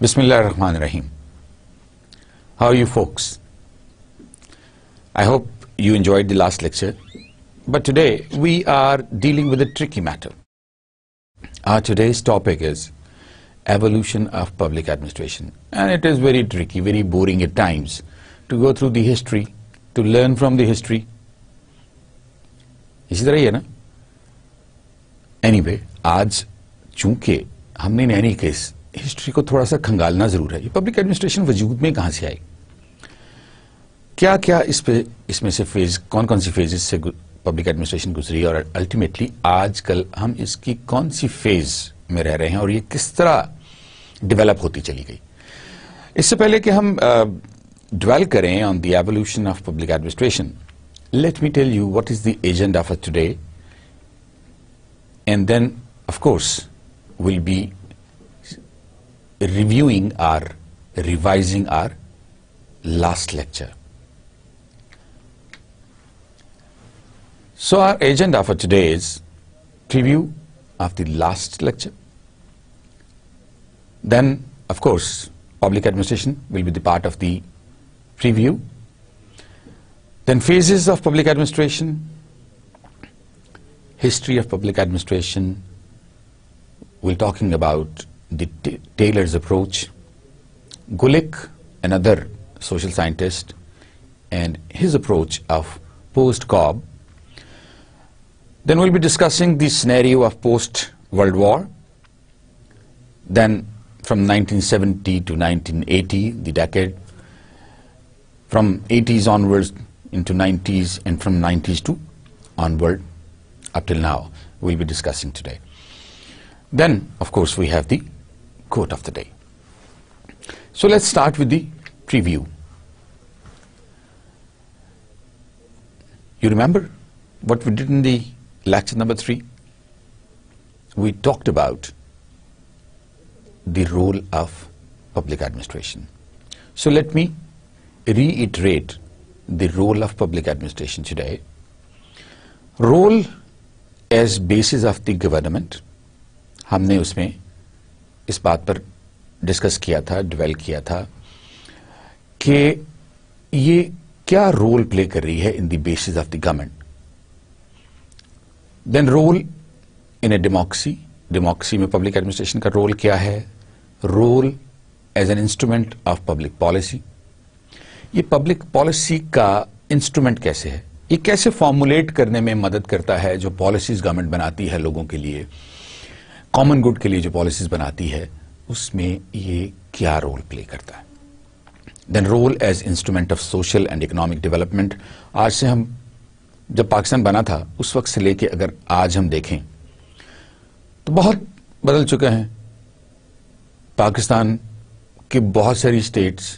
Bismillah ar Rahman Rahim. How are you folks? I hope you enjoyed the last lecture. But today we are dealing with a tricky matter. Our today's topic is evolution of public administration. And it is very tricky, very boring at times to go through the history, to learn from the history. Is it right, है ना anyway anyway, आज चूंकि हमने history को थोड़ा सा खंगालना ज़रूर है ये पब्लिक एडमिनिस्ट्रेशन वजूद में कहाँ से आई क्या क्या इस पे इसमें से फेज कौन कौन सी फेजेस से पब्लिक एडमिनिस्ट्रेशन गुजरी और अल्टीमेटली आजकल हम इसकी कौन सी फेज में रह रहे हैं और ये किस तरह डेवलप होती चली गई इससे पहले कि हम डिवेल uh, करें on the evolution of public administration let me tell you what is the agenda for today and then of course will be reviewing or revising our last lecture. So our agenda for today is preview of the last lecture. Then, of course, public administration will be the part of the preview. Then phases of public administration, history of public administration. We're talking about the Taylor's approach. Gulick, another social scientist, and his approach of post-Cobb. Then we'll be discussing the scenario of post-World War. Then from 1970 to 1980, the decade. From 80s onwards into 90s and from 90s to onward up till now we'll be discussing today. Then, of course, we have the quote of the day. So let's start with the preview. You remember what we did in the lecture number three? We talked about the role of public administration. So let me reiterate the role of public administration today. Role as basis of the government, हमने उसमें इस बात पर discuss किया था डिवेल किया था कि ये क्या रोल प्ले कर रही है in the basis of the government then role in a democracy democracy में पब्लिक एडमिनिस्ट्रेशन का रोल क्या है role as an instrument of public policy ये पब्लिक पॉलिसी का इंस्ट्रूमेंट कैसे है ये कैसे फॉर्मुलेट करने में मदद करता है जो पॉलिसीज गवर्नमेंट बनाती है लोगों के लिए कॉमन गुड के लिए जो पॉलिसीज बनाती है उसमें ये क्या रोल प्ले करता है then role as instrument of social and economic development आज से हम जब पाकिस्तान बना था उस वक्त से लेके अगर आज हम देखें तो बहुत बदल चुके हैं पाकिस्तान के बहुत सारी स्टेट्स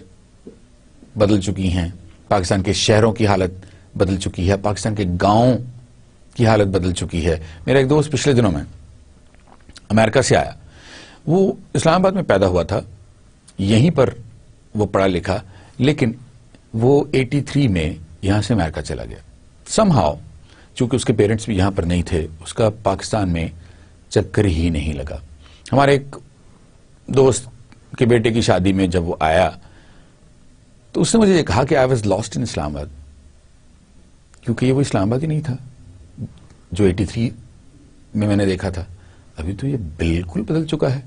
बदल चुकी हैं पाकिस्तान के शहरों की हालत बदल चुकी है पाकिस्तान के गांवों की हालत बदल चुकी है मेरा एक दोस्त पिछले दिनों में अमेरिका से आया वो इस्लामाबाद में पैदा हुआ था यहीं पर वो पढ़ा लिखा लेकिन वो 83 में यहाँ से अमेरिका चला गया समहाव चूंकि उसके पेरेंट्स भी यहाँ पर नहीं थे उसका पाकिस्तान में चक्कर ही नहीं लगा हमारे एक दोस्त के बेटे की शादी में जब वो आया तो उसने मुझे कहा कि I was lost in Islamabad क्योंकि ये वो इस्लामाबाद ही नहीं था जो 83 में मैंने देखा था अभी तो ये बिल्कुल बदल चुका है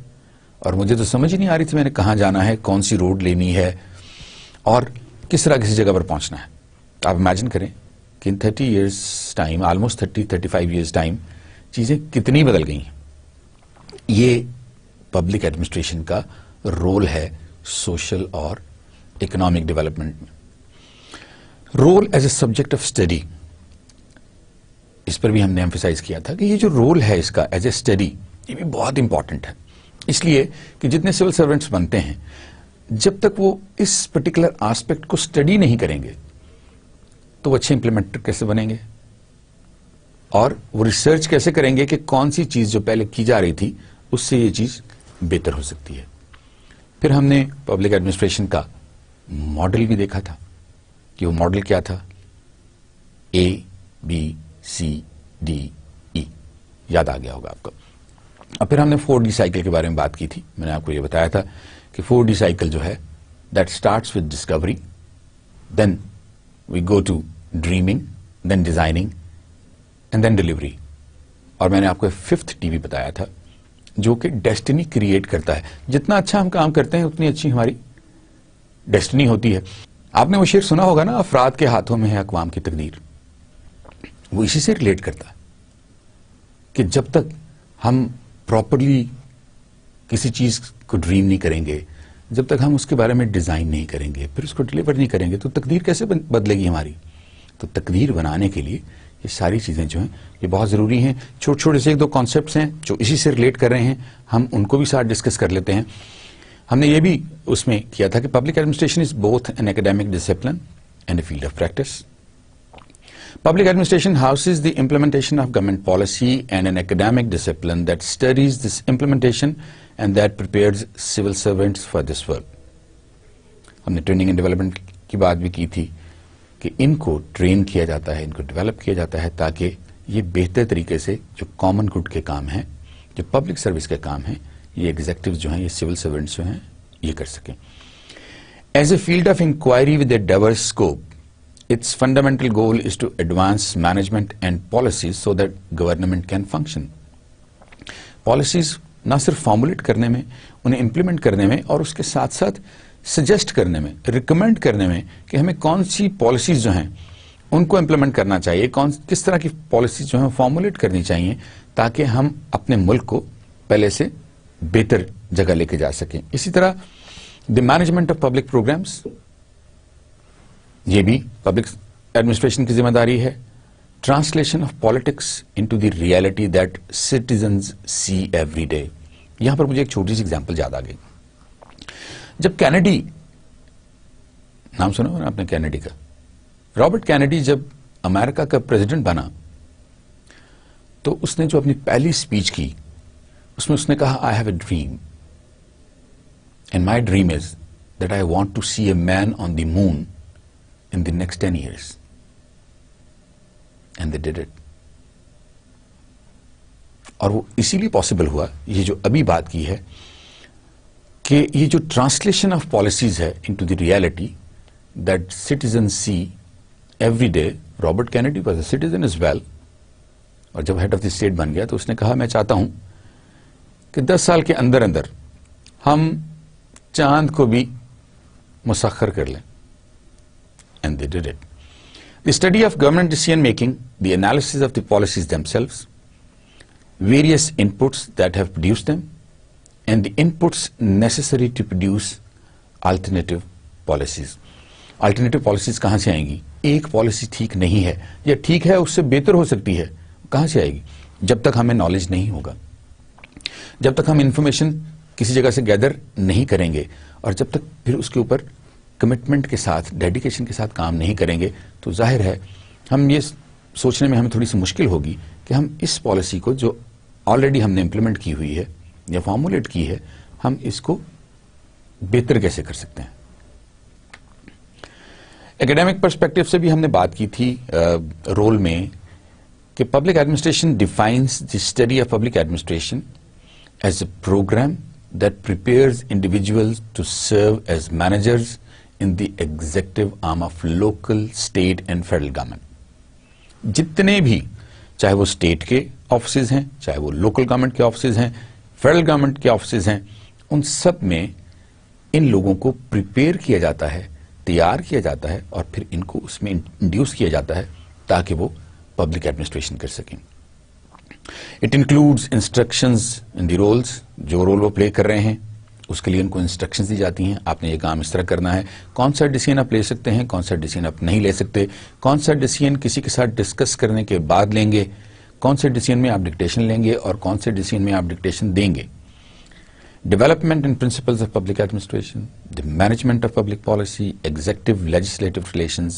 और मुझे तो समझ ही नहीं आ रही थी मैंने कहाँ जाना है कौन सी रोड लेनी है और किस तरह किसी जगह पर पहुंचना है तो आप इमेजिन करें कि in thirty years time almost thirty thirty five years time चीज़ें कितनी बदल गई हैं ये पब्लिक एडमिनिस्ट्रेशन का रोल है सोशल और इकोनॉमिक डेवलपमेंट में role as a subject of study इस पर भी हमने एम्फिसाइज किया था कि ये जो रोल है इसका एज ए स्टडी ये भी बहुत इंपॉर्टेंट है इसलिए कि जितने सिविल सर्वेंट्स बनते हैं जब तक वो इस पर्टिकुलर आस्पेक्ट को स्टडी नहीं करेंगे तो वो अच्छे इंप्लीमेंटर कैसे बनेंगे और वो रिसर्च कैसे करेंगे कि कौन सी चीज़ जो पहले की जा रही थी उससे ये चीज़ बेहतर हो सकती है फिर हमने पब्लिक एडमिनिस्ट्रेशन का मॉडल भी देखा था कि वो मॉडल क्या था A B C D E याद आ गया होगा आपको अब फिर हमने फोर डी साइकिल के बारे में बात की थी मैंने आपको यह बताया था कि फोर डी साइकिल जो है that start with discovery then we go to dreaming then designing and then delivery और मैंने आपको फिफ्थ टीवी बताया था जो कि डेस्टिनी क्रिएट करता है जितना अच्छा हम काम करते हैं उतनी अच्छी हमारी डेस्टिनी होती है आपने वो शेर सुना होगा ना अफराद के हाथों में है अकवाम की तकदीर वो इसी से रिलेट करता है कि जब तक हम प्रॉपरली किसी चीज़ को ड्रीम नहीं करेंगे जब तक हम उसके बारे में डिज़ाइन नहीं करेंगे फिर उसको डिलीवर नहीं करेंगे तो तकदीर कैसे बदलेगी हमारी तो तकदीर बनाने के लिए ये सारी चीज़ें जो हैं ये बहुत ज़रूरी हैं छोटे छोटे से एक दो कॉन्सेप्ट हैं जो इसी से रिलेट कर रहे हैं हम उनको भी साथ डिस्कस कर लेते हैं हमने ये भी उसमें किया था कि public administration is both an academic discipline and a field of practice Public administration houses the implementation of government policy and an academic discipline that studies this implementation and that prepares civil servants for this work. हमने training and development की बात भी की थी कि इनको train किया जाता है इनको डेवलप किया जाता है ताकि ये बेहतर तरीके से जो कॉमन गुड के काम हैं जो पब्लिक सर्विस के काम हैं ये एग्जेक्टिव जो हैं ये सिविल सर्वेंट्स जो हैं ये कर सकें as a field of inquiry with a diverse scope Its fundamental goal is to advance management and policies so that government can function. Policies ना सिर्फ फॉर्मुलेट करने में उन्हें इम्प्लीमेंट करने में और उसके साथ साथ सजेस्ट करने में रिकमेंड करने में कि हमें कौन सी पॉलिसीज जो हैं उनको इम्प्लीमेंट करना चाहिए कौन किस तरह की पॉलिसीज जो हैं फॉर्मुलेट करनी चाहिए ताकि हम अपने मुल्क को पहले से बेहतर जगह लेके जा सकें इसी तरह the management of public programs ये भी पब्लिक एडमिनिस्ट्रेशन की जिम्मेदारी है translation of politics into the reality that citizen see every day यहां पर मुझे एक छोटी सी एग्जाम्पल याद आ गई जब कैनेडी नाम सुना ना आपने कैनेडी का रॉबर्ट कैनेडी जब अमेरिका का प्रेसिडेंट बना तो उसने जो अपनी पहली स्पीच की उसमें उसने कहा I have a dream and my dream is that I want to see a man on the moon in the next 10 years. And they did it और वो इसीलिए पॉसिबल हुआ ये जो अभी बात की है कि ये जो ट्रांसलेशन ऑफ पॉलिसीज है into the reality that citizen see every day Robert Kennedy was a citizen is well और जब हेड ऑफ द स्टेट बन गया तो उसने कहा मैं चाहता हूं कि 10 साल के अंदर अंदर हम चांद को भी मुसखर कर लें and they did it. The study of government decision making, the analysis of the policies themselves, various inputs that have produced them, and the inputs necessary to produce alternative policies. Alternative policies कहाँ से आएंगी एक policy ठीक नहीं है या ठीक है उससे बेहतर हो सकती है कहाँ से आएगी जब तक हमें knowledge नहीं होगा जब तक हम information किसी जगह से gather नहीं करेंगे और जब तक फिर उसके ऊपर कमिटमेंट के साथ डेडिकेशन के साथ काम नहीं करेंगे तो जाहिर है हम ये सोचने में हमें थोड़ी सी मुश्किल होगी कि हम इस पॉलिसी को जो ऑलरेडी हमने इम्प्लीमेंट की हुई है या फॉर्मुलेट की है हम इसको बेहतर कैसे कर सकते हैं एकेडमिक पर्सपेक्टिव से भी हमने बात की थी रोल में कि public administration defines the study of public administration as a program that prepares individuals to serve as managers in the executive arm of local state and federal government जितने भी चाहे वो स्टेट के ऑफिस हैं चाहे वो लोकल गवर्नमेंट के office हैं फेडरल गवर्नमेंट के ऑफिस हैं उन सब में इन लोगों को प्रिपेयर किया जाता है तैयार किया जाता है और फिर इनको उसमें इंड्यूस किया जाता है ताकि वो पब्लिक एडमिनिस्ट्रेशन कर सकें it includes instructions in the roles जो रोल वो प्ले कर रहे हैं उसके लिए उनको इंस्ट्रक्शंस दी जाती हैं आपने ये काम इस तरह करना है कौन सा डिसीजन आप ले सकते हैं कौन सा डिसीजन आप नहीं ले सकते कौन सा डिसीजन किसी के साथ डिस्कस करने के बाद लेंगे कौन से डिसीजन में आप डिक्टेशन लेंगे और कौन से डिसीजन में आप डिक्टेशन देंगे development and principles of public administration the management of public policy executive legislative relation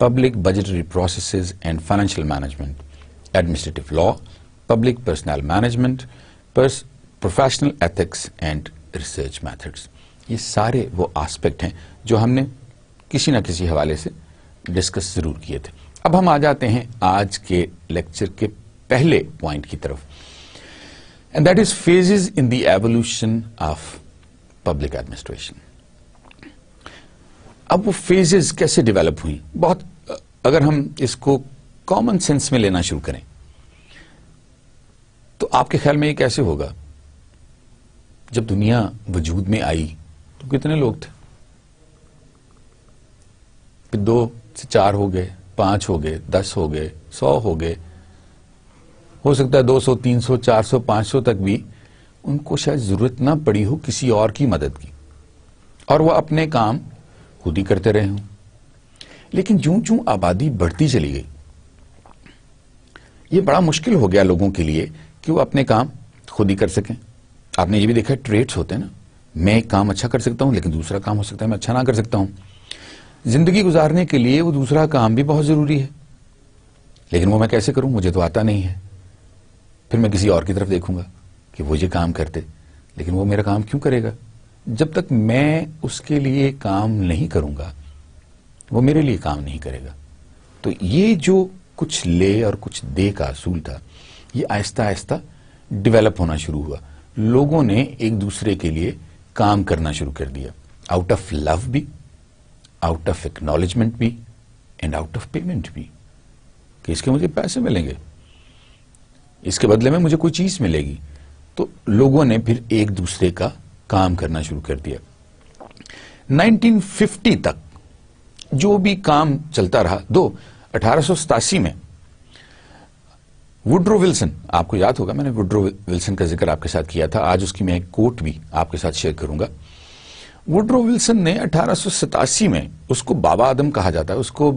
public budgetary process and financial management administrative law public personal management professional ethics and research methods ये सारे वो aspect हैं जो हमने किसी ना किसी हवाले से डिस्कस ज़रूर किए थे अब हम आ जाते हैं आज के लेक्चर के पहले पॉइंट की तरफ and that is phases in the evolution of public administration अब वो फेजेस कैसे डेवलप हुई बहुत अगर हम इसको कॉमन सेंस में लेना शुरू करें तो आपके ख्याल में ये कैसे होगा जब दुनिया वजूद में आई तो कितने लोग थे फिर दो से चार हो गए पांच हो गए दस हो गए सौ हो गए हो सकता है दो सौ तीन सौ चार सौ पांच सौ तक भी उनको शायद जरूरत ना पड़ी हो किसी और की मदद की और वह अपने काम खुद ही करते रहे हों लेकिन जूं जूं आबादी बढ़ती चली गई ये बड़ा मुश्किल हो गया लोगों के लिए कि वो अपने काम खुद ही कर सकें आपने ये भी देखा ट्रेड्स होते हैं ना मैं एक काम अच्छा कर सकता हूँ लेकिन दूसरा काम हो सकता है मैं अच्छा ना कर सकता हूँ जिंदगी गुजारने के लिए वो दूसरा काम भी बहुत ज़रूरी है लेकिन वो मैं कैसे करूं मुझे तो आता नहीं है फिर मैं किसी और की तरफ देखूंगा कि वो ये काम करते लेकिन वो मेरा काम क्यों करेगा जब तक मैं उसके लिए काम नहीं करूंगा वो मेरे लिए काम नहीं करेगा तो ये जो कुछ ले और कुछ दे का असूल था ये आहिस्ता आहिस्ता डेवलप होना शुरू हुआ लोगों ने एक दूसरे के लिए काम करना शुरू कर दिया आउट ऑफ लव भी आउट ऑफ एक्नोलेजमेंट भी एंड आउट ऑफ पेमेंट भी कि इसके मुझे पैसे मिलेंगे इसके बदले में मुझे कोई चीज मिलेगी तो लोगों ने फिर एक दूसरे का काम करना शुरू कर दिया 1950 तक जो भी काम चलता रहा दो अठारह में वुड्रो विल्सन आपको याद होगा मैंने वुड्रो विल्सन का जिक्र आपके साथ किया था आज उसकी मैं एक कोट भी आपके साथ शेयर करूंगा वुड्रो विल्सन ने अठारह में उसको बाबा आदम कहा जाता है उसको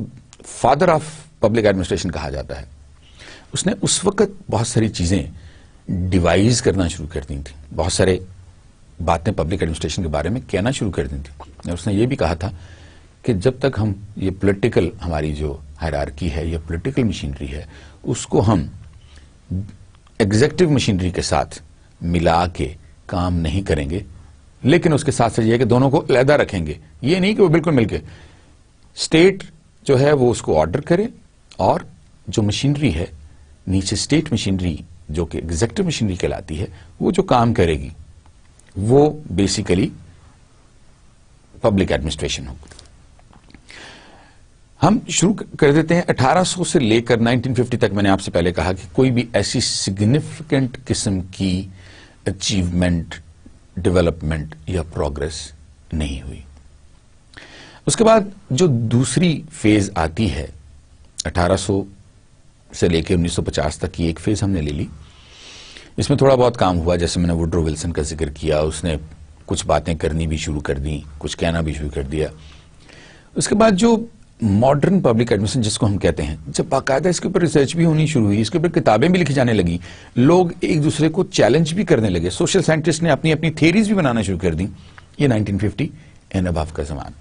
फादर ऑफ पब्लिक एडमिनिस्ट्रेशन कहा जाता है उसने उस वक्त बहुत सारी चीज़ें डिवाइज करना शुरू कर दी थी बहुत सारे बातें पब्लिक एडमिनिस्ट्रेशन के बारे में कहना शुरू कर दी थी उसने ये भी कहा था कि जब तक हम ये पॉलिटिकल हमारी जो हैरारकी है या पॉलिटिकल मशीनरी है उसको हम एग्जेक्टिव मशीनरी के साथ मिला के काम नहीं करेंगे लेकिन उसके साथ साथ यह कि दोनों को अलहदा रखेंगे ये नहीं कि वो बिल्कुल मिलके स्टेट जो है वो उसको ऑर्डर करे और जो मशीनरी है नीचे स्टेट मशीनरी जो कि एग्जेक्टिव मशीनरी कहलाती है वो जो काम करेगी वो बेसिकली पब्लिक एडमिनिस्ट्रेशन होगी हम शुरू कर देते हैं 1800 से लेकर 1950 तक मैंने आपसे पहले कहा कि कोई भी ऐसी सिग्निफिकेंट किस्म की अचीवमेंट डेवलपमेंट या प्रोग्रेस नहीं हुई उसके बाद जो दूसरी फेज आती है 1800 से लेकर 1950 तक की एक फेज हमने ले ली इसमें थोड़ा बहुत काम हुआ जैसे मैंने वुड्रो विल्सन का जिक्र किया उसने कुछ बातें करनी भी शुरू कर दी कुछ कहना भी शुरू कर दिया उसके बाद जो मॉडर्न पब्लिक एडमिशन जिसको हम कहते हैं जब बाकायदा इसके ऊपर रिसर्च भी होनी शुरू हुई इसके ऊपर किताबें भी लिखी जाने लगी लोग एक दूसरे को चैलेंज भी करने लगे सोशल साइंटिस्ट ने अपनी अपनी थेरीज भी बनाना शुरू कर दी ये 1950 एन अबाव का जमान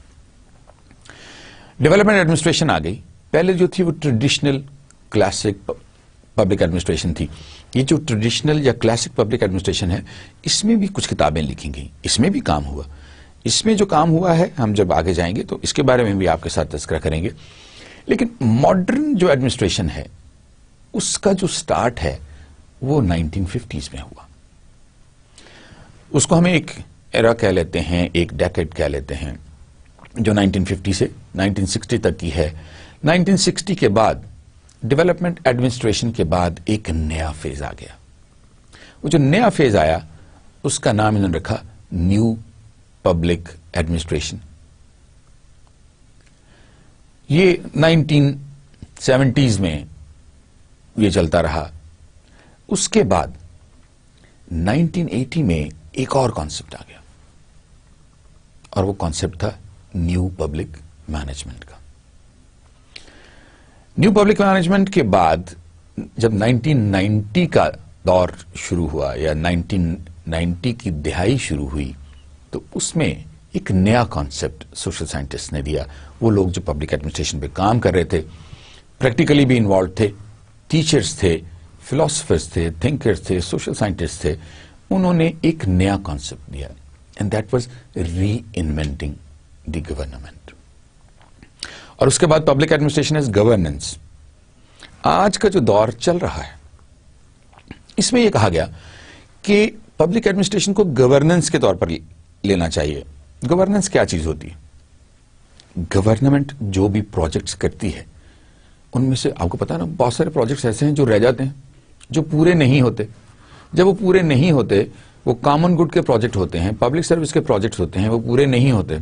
डेवलपमेंट एडमिनिस्ट्रेशन आ गई पहले जो थी वो ट्रेडिशनल क्लासिक पब्लिक एडमिनिस्ट्रेशन थी ये जो ट्रेडिशनल या क्लासिक पब्लिक एडमिनिस्ट्रेशन है इसमें भी कुछ किताबें लिखी गई इसमें भी काम हुआ इसमें जो काम हुआ है हम जब आगे जाएंगे तो इसके बारे में भी आपके साथ तस्करा करेंगे लेकिन मॉडर्न जो एडमिनिस्ट्रेशन है उसका जो स्टार्ट है वो 1950s में हुआ उसको हम एक एरा कह लेते हैं एक डेकेट कह लेते हैं जो 1950 से 1960 तक की है 1960 के बाद डेवलपमेंट एडमिनिस्ट्रेशन के बाद एक नया फेज आ गया वो जो नया फेज आया उसका नाम इन्होंने रखा न्यू पब्लिक एडमिनिस्ट्रेशन ये 1970s में ये चलता रहा उसके बाद 1980 में एक और कॉन्सेप्ट आ गया और वो कॉन्सेप्ट था न्यू पब्लिक मैनेजमेंट का न्यू पब्लिक मैनेजमेंट के बाद जब 1990 का दौर शुरू हुआ या 1990 की दिहाई शुरू हुई तो उसमें एक नया कॉन्सेप्ट सोशल साइंटिस्ट ने दिया वो लोग जो पब्लिक एडमिनिस्ट्रेशन पे काम कर रहे थे प्रैक्टिकली भी इन्वॉल्व थे टीचर्स थे फिलोसफर्स थे थिंकर्स थे सोशल साइंटिस्ट थे उन्होंने एक नया कॉन्सेप्ट दिया and that was reinventing the government और उसके बाद पब्लिक एडमिनिस्ट्रेशन इज गवर्नेंस आज का जो दौर चल रहा है इसमें यह कहा गया कि पब्लिक एडमिनिस्ट्रेशन को गवर्नेंस के तौर पर लेना चाहिए गवर्नेंस क्या चीज होती है गवर्नमेंट जो भी प्रोजेक्ट्स करती है उनमें से आपको पता है ना बहुत सारे प्रोजेक्ट्स ऐसे हैं जो रह जाते हैं जो पूरे नहीं होते जब वो पूरे नहीं होते वो कॉमन गुड के प्रोजेक्ट होते हैं पब्लिक सर्विस के प्रोजेक्ट्स होते हैं वो पूरे नहीं होते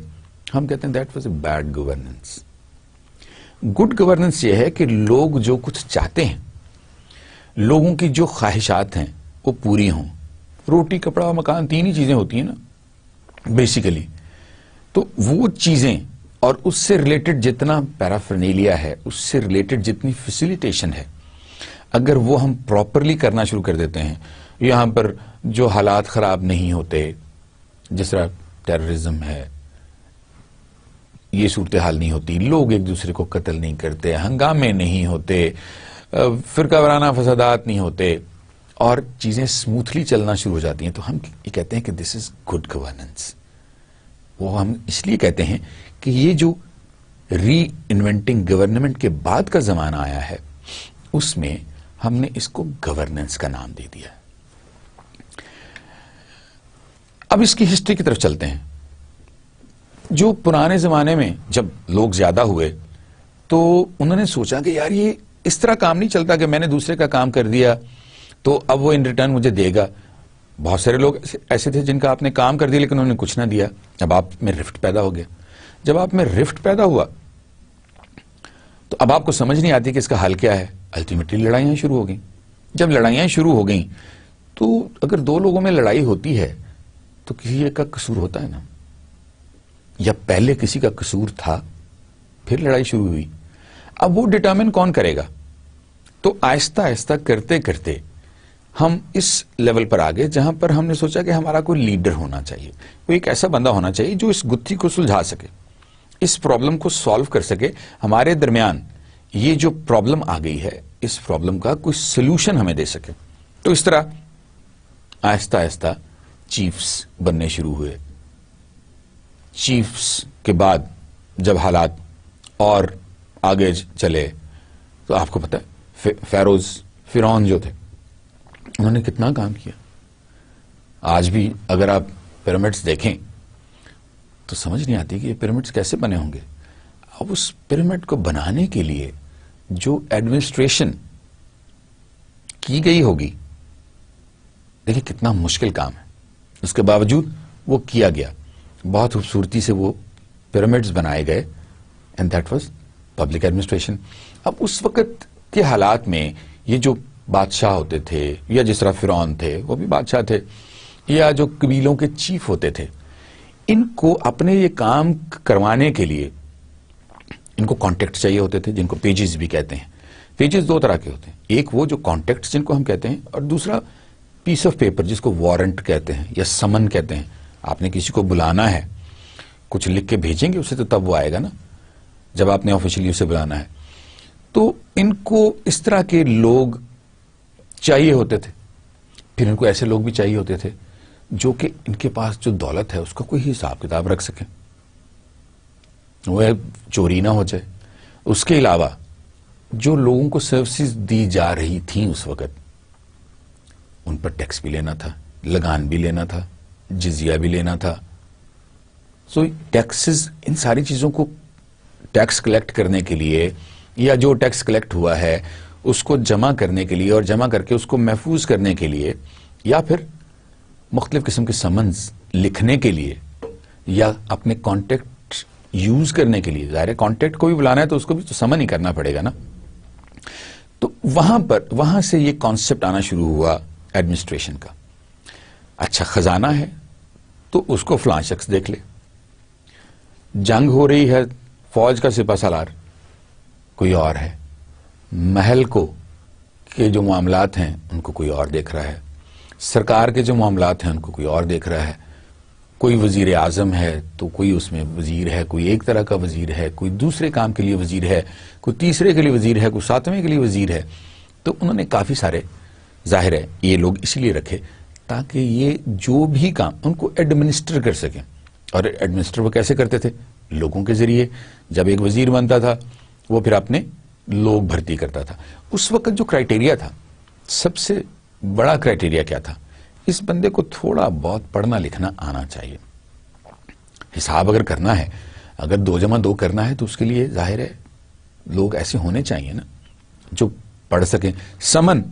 हम कहते हैं that was a bad governance good governance ये है कि लोग जो कुछ चाहते हैं लोगों की जो ख्वाहिशात हैं वो पूरी हों रोटी कपड़ा मकान तीन ही चीजें होती हैं ना बेसिकली तो वो चीजें और उससे रिलेटेड जितना पैराफर्नेलिया है उससे रिलेटेड जितनी फैसिलिटेशन है अगर वो हम प्रॉपरली करना शुरू कर देते हैं यहाँ पर जो हालात खराब नहीं होते जिस तरह टेररिज्म है ये सूरत हाल नहीं होती लोग एक दूसरे को कत्ल नहीं करते हंगामे नहीं होते फिरका वराना फसादात नहीं होते और चीज़ें स्मूथली चलना शुरू हो जाती हैं तो हम ये कहते हैं कि दिस इज़ गुड गवर्नेंस वो हम इसलिए कहते हैं कि ये जो री इन्वेंटिंग गवर्नमेंट के बाद का ज़माना आया है उसमें हमने इसको गवर्नेंस का नाम दे दिया अब इसकी हिस्ट्री की तरफ चलते हैं जो पुराने ज़माने में जब लोग ज़्यादा हुए तो उन्होंने सोचा कि यार ये इस तरह काम नहीं चलता कि मैंने दूसरे का काम कर दिया तो अब वो इन रिटर्न मुझे देगा बहुत सारे लोग ऐसे थे जिनका आपने काम कर दिया लेकिन उन्होंने कुछ ना दिया अब आप में रिफ्ट पैदा हो गया जब आप में रिफ्ट पैदा हुआ तो अब आपको समझ नहीं आती कि इसका हल क्या है अल्टीमेटली लड़ाइयां शुरू हो गई जब लड़ाइयां शुरू हो गई तो अगर दो लोगों में लड़ाई होती है तो किसी का कसूर होता है ना या पहले किसी का कसूर था फिर लड़ाई शुरू हुई अब वो डिटर्मिन कौन करेगा तो आहिस्ता आहिस्ता करते करते हम इस लेवल पर आ गए जहां पर हमने सोचा कि हमारा कोई लीडर होना चाहिए कोई एक ऐसा बंदा होना चाहिए जो इस गुत्थी को सुलझा सके इस प्रॉब्लम को सॉल्व कर सके हमारे दरमियान ये जो प्रॉब्लम आ गई है इस प्रॉब्लम का कोई सोल्यूशन हमें दे सके तो इस तरह आहिस्ता आहिस्ता चीफ्स बनने शुरू हुए चीफ्स के बाद जब हालात और आगे चले तो आपको पता है फे, फेरोज फिरौन जो थे उन्होंने कितना काम किया आज भी अगर आप पिरामिड्स देखें तो समझ नहीं आती कि ये पिरामिड्स कैसे बने होंगे अब उस पिरामिड को बनाने के लिए जो एडमिनिस्ट्रेशन की गई होगी देखिए कितना मुश्किल काम है उसके बावजूद वो किया गया बहुत खूबसूरती से वो पिरामिड्स बनाए गए and that was public administration अब उस वक्त के हालात में ये जो बादशाह होते थे या जिस तरह फिर थे वो भी बादशाह थे या जो कबीलों के चीफ होते थे इनको अपने ये काम करवाने के लिए इनको कॉन्टेक्ट चाहिए होते थे जिनको पेजेस भी कहते हैं पेजेस दो तरह के होते हैं एक वो जो कॉन्टेक्ट जिनको हम कहते हैं और दूसरा पीस ऑफ पेपर जिसको वारंट कहते हैं या समन कहते हैं आपने किसी को बुलाना है कुछ लिख के भेजेंगे उसे तो तब वो आएगा ना जब आपने ऑफिशियली उसे बुलाना है तो इनको इस तरह के लोग चाहिए होते थे फिर इनको ऐसे लोग भी चाहिए होते थे जो कि इनके पास जो दौलत है उसका कोई हिसाब किताब रख सके वह चोरी ना हो जाए उसके अलावा जो लोगों को सर्विसेज दी जा रही थी उस वक़्त उन पर टैक्स भी लेना था लगान भी लेना था जिजिया भी लेना था सो टैक्सेस इन सारी चीज़ों को टैक्स कलेक्ट करने के लिए या जो टैक्स कलेक्ट हुआ है उसको जमा करने के लिए और जमा करके उसको महफूज करने के लिए या फिर मुख्तु किस्म के समन्स लिखने के लिए या अपने कॉन्टेक्ट यूज़ करने के लिए ज़ाहिर कॉन्टेक्ट को भी बुलाना है तो उसको भी तो समन ही करना पड़ेगा ना तो वहां पर वहां से ये कॉन्सेप्ट आना शुरू हुआ एडमिनिस्ट्रेशन का अच्छा ख़जाना है तो उसको फला शख्स देख ले जंग हो रही है फौज का सिपा सलार कोई और है महल को के जो मामला हैं उनको कोई और देख रहा है सरकार के जो मामला हैं उनको कोई और देख रहा है कोई वजीर आजम है तो कोई उसमें वजीर है कोई एक तरह का वजीर है कोई दूसरे काम के लिए वजीर है कोई तीसरे के लिए वजीर है कोई सातवें के लिए वजीर है तो उन्होंने काफ़ी सारे जाहिर है ये लोग इसलिए रखे ताकि ये जो भी काम उनको एडमिनिस्टर कर सकें और एडमिनिस्टर वो कैसे करते थे लोगों के ज़रिए जब एक वजीर बनता था वो फिर अपने लोग भर्ती करता था उस वक्त जो क्राइटेरिया था सबसे बड़ा क्राइटेरिया क्या था इस बंदे को थोड़ा बहुत पढ़ना लिखना आना चाहिए हिसाब अगर करना है अगर दो जमा दो करना है तो उसके लिए जाहिर है लोग ऐसे होने चाहिए ना जो पढ़ सकें समन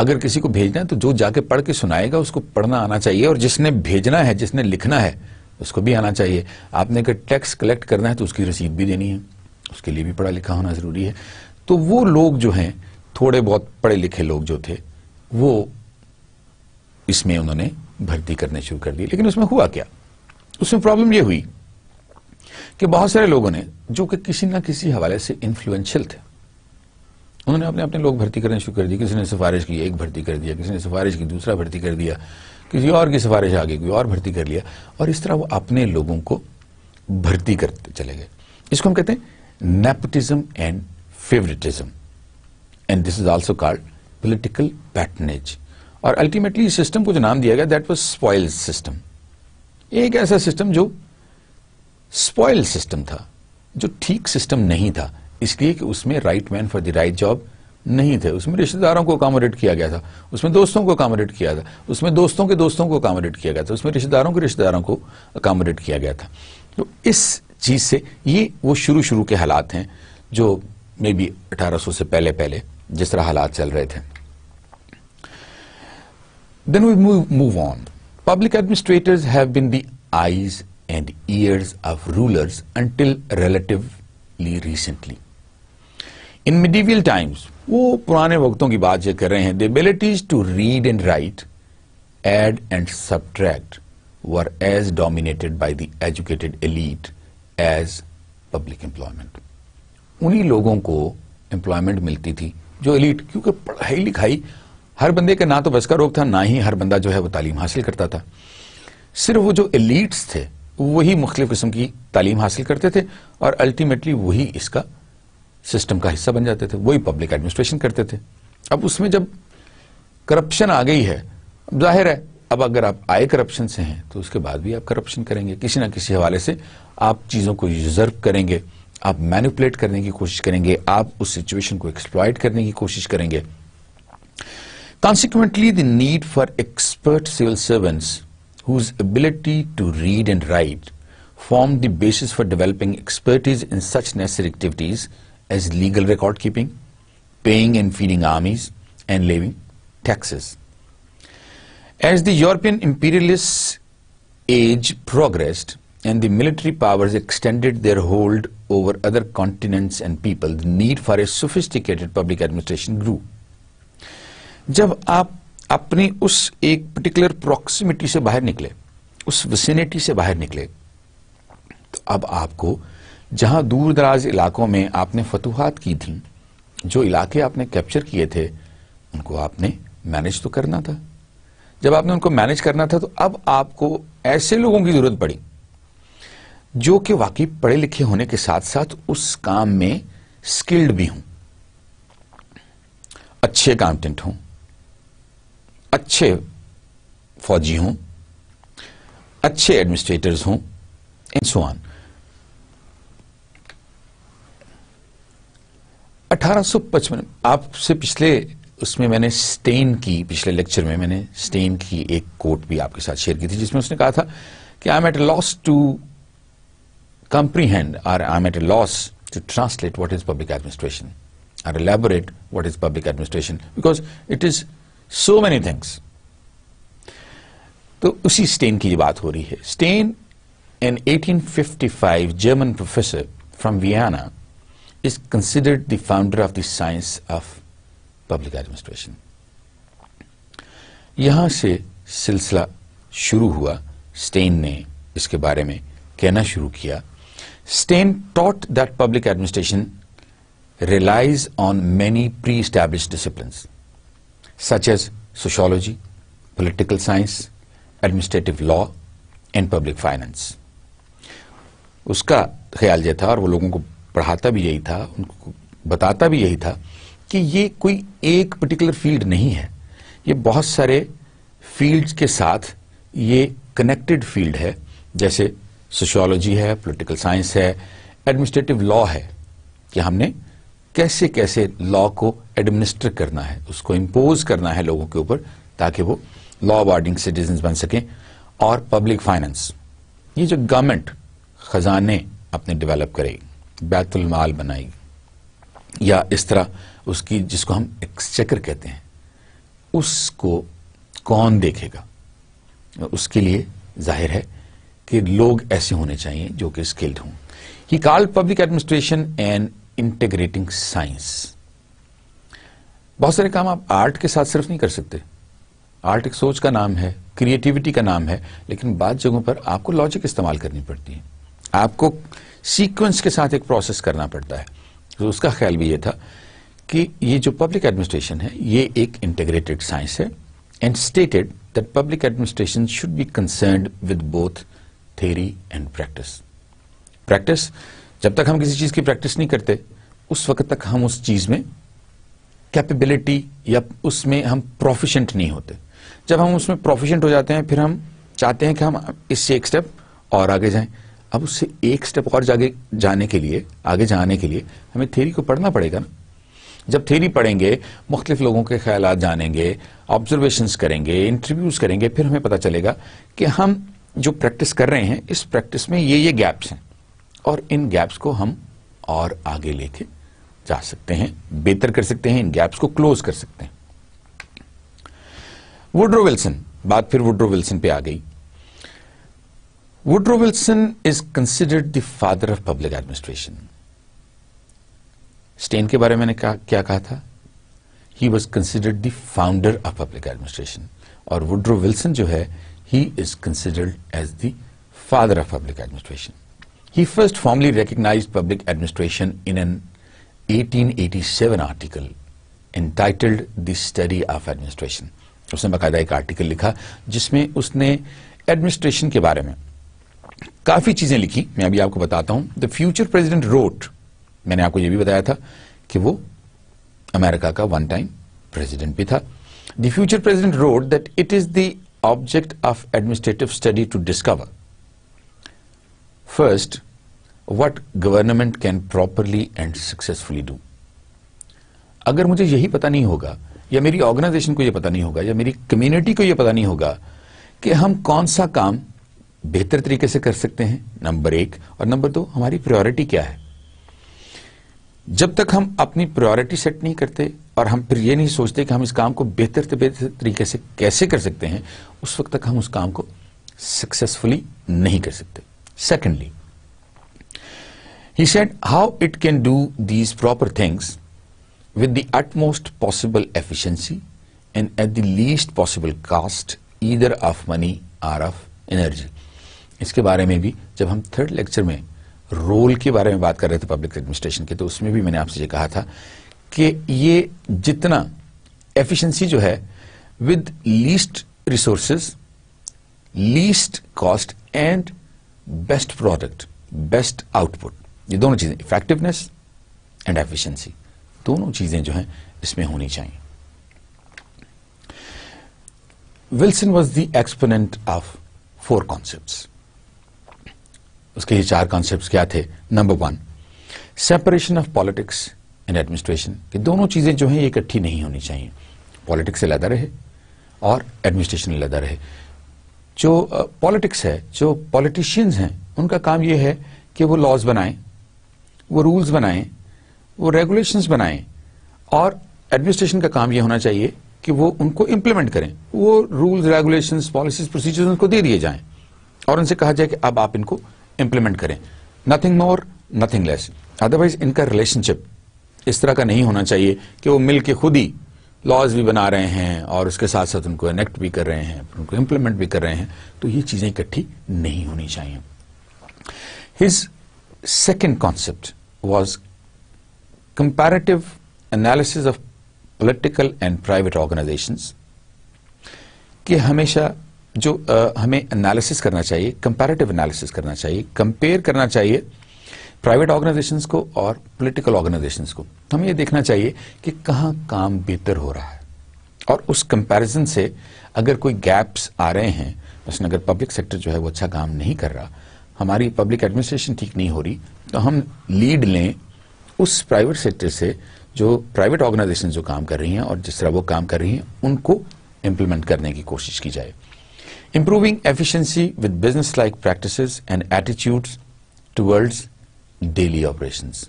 अगर किसी को भेजना है तो जो जाके पढ़ के सुनाएगा उसको पढ़ना आना चाहिए और जिसने भेजना है जिसने लिखना है उसको भी आना चाहिए आपने अगर टैक्स कलेक्ट करना है तो उसकी रसीद भी देनी है उसके लिए भी पढ़ा लिखा होना ज़रूरी है तो वो लोग जो हैं थोड़े बहुत पढ़े लिखे लोग जो थे वो इसमें उन्होंने भर्ती करने शुरू कर दी लेकिन उसमें हुआ क्या उसमें प्रॉब्लम ये हुई कि बहुत सारे लोगों ने जो कि किसी ना किसी हवाले से इन्फ्लुएंशियल थे उन्होंने अपने अपने लोग भर्ती करने शुरू कर दी किसी ने सिफारिश की एक भर्ती कर दिया किसी ने सिफारिश की दूसरा भर्ती कर दिया किसी और की सिफारिश आगे कोई और भर्ती कर लिया और इस तरह वो अपने लोगों को भर्ती करते चले गए इसको हम कहते हैं nepotism and favoritism. And this is also called political patronage. और अल्टीमेटली इस सिस्टम को जो नाम दिया गया दैट वाज स्पॉयल सिस्टम एक ऐसा सिस्टम जो स्पॉयल सिस्टम था जो ठीक सिस्टम नहीं था इसलिए कि उसमें right man for the right job नहीं थे उसमें रिश्तेदारों को अकोमोडेट किया गया था उसमें दोस्तों को अकोमोडेट किया था उसमें दोस्तों के दोस्तों को अकोमोडेट किया गया था उसमें रिश्तेदारों के रिश्तेदारों को अकोमोडेट किया गया था तो इस चीज़ से ये वो शुरू शुरू के हालात हैं जो मे बी अठारह से पहले पहले जिस तरह हालात चल रहे थे then we move on public administrators have been the eyes and ears of rulers until relatively recently in medieval times वो पुराने वक्तों की बात कर रहे हैं the abilities to read and write add and subtract were as dominated by the educated elite as public employment उन्हीं लोगों को एम्प्लॉयमेंट मिलती थी जो एलिट क्योंकि पढ़ाई लिखाई हर बंदे के ना तो बस का रोग था ना ही हर बंदा जो है वो तालीम हासिल करता था सिर्फ वो जो एलिट्स थे वही मुख्तु किस्म की तालीम हासिल करते थे और अल्टीमेटली वही इसका सिस्टम का हिस्सा बन जाते थे वही पब्लिक एडमिनिस्ट्रेशन करते थे अब उसमें जब करप्शन आ गई है जाहिर है अब अगर आप आए करप्शन से हैं तो उसके बाद भी आप करप्शन करेंगे किसी ना किसी हवाले से आप चीजों को रिजर्व करेंगे आप मैनिपुलेट करने की कोशिश करेंगे आप उस सिचुएशन को एक्सप्लॉयट करने की कोशिश करेंगे consequently the need for expert civil servants whose ability to read and write form the basis for developing expertise in such necessary activities as legal record keeping paying and feeding armies and levying taxes As the European imperialist age progressed and the military powers extended their hold over other continents and people, the need for a sophisticated public administration grew. जब आप अपनी उस एक particular proximity से बाहर निकले उस vicinity से बाहर निकले तो अब आपको जहां दूर दराज इलाकों में आपने फतुहात की थी जो इलाके आपने कैप्चर किए थे उनको आपने मैनेज तो करना था जब आपने उनको मैनेज करना था तो अब आपको ऐसे लोगों की जरूरत पड़ी जो कि वाकई पढ़े लिखे होने के साथ साथ उस काम में स्किल्ड भी हूं अच्छे अकाउंटेंट हों अच्छे फौजी हों अच्छे एडमिनिस्ट्रेटर्स हों इन सो ऑन 1855 आपसे पिछले उसमें मैंने स्टेन की पिछले लेक्चर में मैंने स्टेन की एक कोट भी आपके साथ शेयर की थी जिसमें उसने कहा था कि I am at loss to comprehend or I am at loss to translate what is public administration or elaborate what is public administration because it is so many things तो उसी स्टेन की बात हो रही है Stein in 1855 German professor from Vienna is considered the founder of the science of public administration यहां से सिलसिला शुरू हुआ स्टेन ने इसके बारे में कहना शुरू किया Stein taught that public administration relies on many pre established discipline such as sociology political science administrative law and public finance उसका ख्याल यह था और वो लोगों को पढ़ाता भी यही था उनको बताता भी यही था कि ये कोई एक पर्टिकुलर फील्ड नहीं है ये बहुत सारे फील्ड्स के साथ ये कनेक्टेड फील्ड है जैसे सोशियोलॉजी है पॉलिटिकल साइंस है एडमिनिस्ट्रेटिव लॉ है कि हमने कैसे कैसे लॉ को एडमिनिस्टर करना है उसको इम्पोज करना है लोगों के ऊपर ताकि वो लॉ अबार्डिंग सिटीजन बन सकें और पब्लिक फाइनेंस ये जो गवर्नमेंट खजाने अपने डेवलप करेगी बैतुलमाल बनाएगी या इस तरह उसकी जिसको हम एक्सचेकर कहते हैं उसको कौन देखेगा उसके लिए जाहिर है कि लोग ऐसे होने चाहिए जो कि स्किल्ड हों ही call public administration and integrating science बहुत सारे काम आप आर्ट के साथ सिर्फ नहीं कर सकते आर्ट एक सोच का नाम है क्रिएटिविटी का नाम है लेकिन बाद जगहों पर आपको लॉजिक इस्तेमाल करनी पड़ती है आपको सीक्वेंस के साथ एक प्रोसेस करना पड़ता है तो उसका ख्याल भी ये था कि ये जो पब्लिक एडमिनिस्ट्रेशन है ये एक इंटीग्रेटेड साइंस है and stated that public administration should be concern with both theory and practice practice जब तक हम किसी चीज की प्रैक्टिस नहीं करते उस वक्त तक हम उस चीज में कैपेबिलिटी या उसमें हम प्रोफिशेंट नहीं होते जब हम उसमें प्रोफिशेंट हो जाते हैं फिर हम चाहते हैं कि हम इससे एक स्टेप और आगे जाएं अब उससे एक स्टेप और जाने के लिए आगे जाने के लिए हमें थेरी को पढ़ना पड़ेगा ना जब थेरी पढ़ेंगे मुख्तलिफ लोगों के ख्याल जानेंगे ऑब्जर्वेशन करेंगे इंटरव्यूज़ करेंगे फिर हमें पता चलेगा कि हम जो प्रैक्टिस कर रहे हैं इस प्रैक्टिस में ये ये गैप्स हैं और इन गैप्स को हम और आगे लेके जा सकते हैं बेहतर कर सकते हैं इन गैप्स को क्लोज कर सकते हैं वुड्रो विल्सन बात फिर वुड्रो विल्सन पे आ गई Woodrow Wilson is considered the father of public administration Stein के बारे में कहा क्या कहा था he was considered the founder of public administration और वुड्रो विल्सन जो है he is considered as the father of public administration he first formally recognize public administration in an 1887 article entitled the study of administration उसने बाकायदा एक article लिखा जिसमें उसने administration के बारे में काफी चीजें लिखी मैं अभी आपको बताता हूं द फ्यूचर प्रेजिडेंट रोट मैंने आपको यह भी बताया था कि वो अमेरिका का वन टाइम प्रेसिडेंट भी था the future president wrote that it is the object of administrative study to discover first what government can properly and successfully do अगर मुझे यही पता नहीं होगा या मेरी ऑर्गेनाइजेशन को यह पता नहीं होगा या मेरी कम्युनिटी को यह पता नहीं होगा कि हम कौन सा काम बेहतर तरीके से कर सकते हैं नंबर एक और नंबर दो हमारी प्रायोरिटी क्या है जब तक हम अपनी प्रायोरिटी सेट नहीं करते और हम फिर ये नहीं सोचते कि हम इस काम को बेहतर से बेहतर तरीके से कैसे कर सकते हैं उस वक्त तक हम उस काम को सक्सेसफुली नहीं कर सकते secondly he said how it can do these proper things with the utmost possible efficiency and at the least possible cost either of money or of energy इसके बारे में भी जब हम थर्ड लेक्चर में रोल के बारे में बात कर रहे थे पब्लिक एडमिनिस्ट्रेशन के तो उसमें भी मैंने आपसे ये कहा था कि ये जितना एफिशिएंसी जो है with least resources least cost and best product best output ये दोनों चीजें इफेक्टिवनेस एंड एफिशिएंसी दोनों चीजें जो हैं इसमें होनी चाहिए Wilson was the exponent of four concepts उसके ये चार कॉन्सेप्ट क्या थे number one separation of politics and administration कि दोनों चीज़ें जो हैं ये इकट्ठी नहीं होनी चाहिए पॉलिटिक्स अलहदा रहे और एडमिनिस्ट्रेशन अलहदा रहे जो पॉलिटिक्स uh, है जो पॉलिटिशियंस हैं उनका काम ये है कि वो लॉज बनाएं वो रूल्स बनाएं वो रेगुलेशंस बनाएं और एडमिनिस्ट्रेशन का काम ये होना चाहिए कि वो उनको इम्प्लीमेंट करें वो रूल्स रेगुलेशंस पॉलिसीज प्रोसीजर्स उनको दे दिए जाएं और उनसे कहा जाए कि अब आप इनको इंप्लीमेंट करें nothing more nothing less otherwise इनका रिलेशनशिप इस तरह का नहीं होना चाहिए कि वो मिल के खुद ही लॉज भी बना रहे हैं और उसके साथ साथ उनको इनेक्ट भी कर रहे हैं उनको इंप्लीमेंट भी कर रहे हैं तो ये चीज़ें इकट्ठी नहीं होनी चाहिए his second concept was comparative analysis of political and private organization कि हमेशा जो आ, हमें एनालिसिस करना चाहिए कंपैरेटिव एनालिसिस करना चाहिए कंपेयर करना चाहिए प्राइवेट ऑर्गेनाइजेशंस को और पॉलिटिकल ऑर्गेनाइजेशंस को हमें यह देखना चाहिए कि कहाँ काम बेहतर हो रहा है और उस कंपैरिजन से अगर कोई गैप्स आ रहे हैं जैसे अगर पब्लिक सेक्टर जो है वो अच्छा काम नहीं कर रहा हमारी पब्लिक एडमिनिस्ट्रेशन ठीक नहीं हो रही तो हम लीड लें उस प्राइवेट सेक्टर से जो प्राइवेट ऑर्गेनाइजेशन जो काम कर रही हैं और जिस तरह वो काम कर रही हैं उनको इम्प्लीमेंट करने की कोशिश की जाए Improving efficiency with business-like practices and attitudes towards daily operations.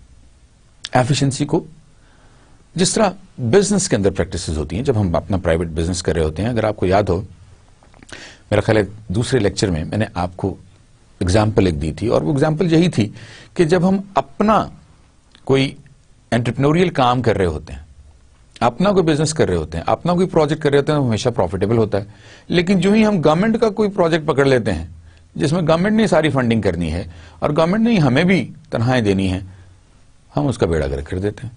Efficiency को जिस तरह बिजनेस के अंदर प्रैक्टिसेस होती हैं जब हम अपना प्राइवेट बिजनेस कर रहे होते हैं अगर आपको याद हो मेरा ख्याल है दूसरे लेक्चर में मैंने आपको एग्जाम्पल एक दी थी और वो एग्जाम्पल यही थी कि जब हम अपना कोई एंटरप्रेन्योरियल काम कर रहे होते हैं अपना कोई बिजनेस कर रहे होते हैं अपना कोई प्रोजेक्ट कर रहे होते हैं हमेशा प्रॉफिटेबल होता है लेकिन जो ही हम गवर्नमेंट का कोई प्रोजेक्ट पकड़ लेते हैं जिसमें गवर्नमेंट ने सारी फंडिंग करनी है और गवर्नमेंट ने हमें भी तनखाएं देनी है हम उसका बेड़ा गर्क कर देते हैं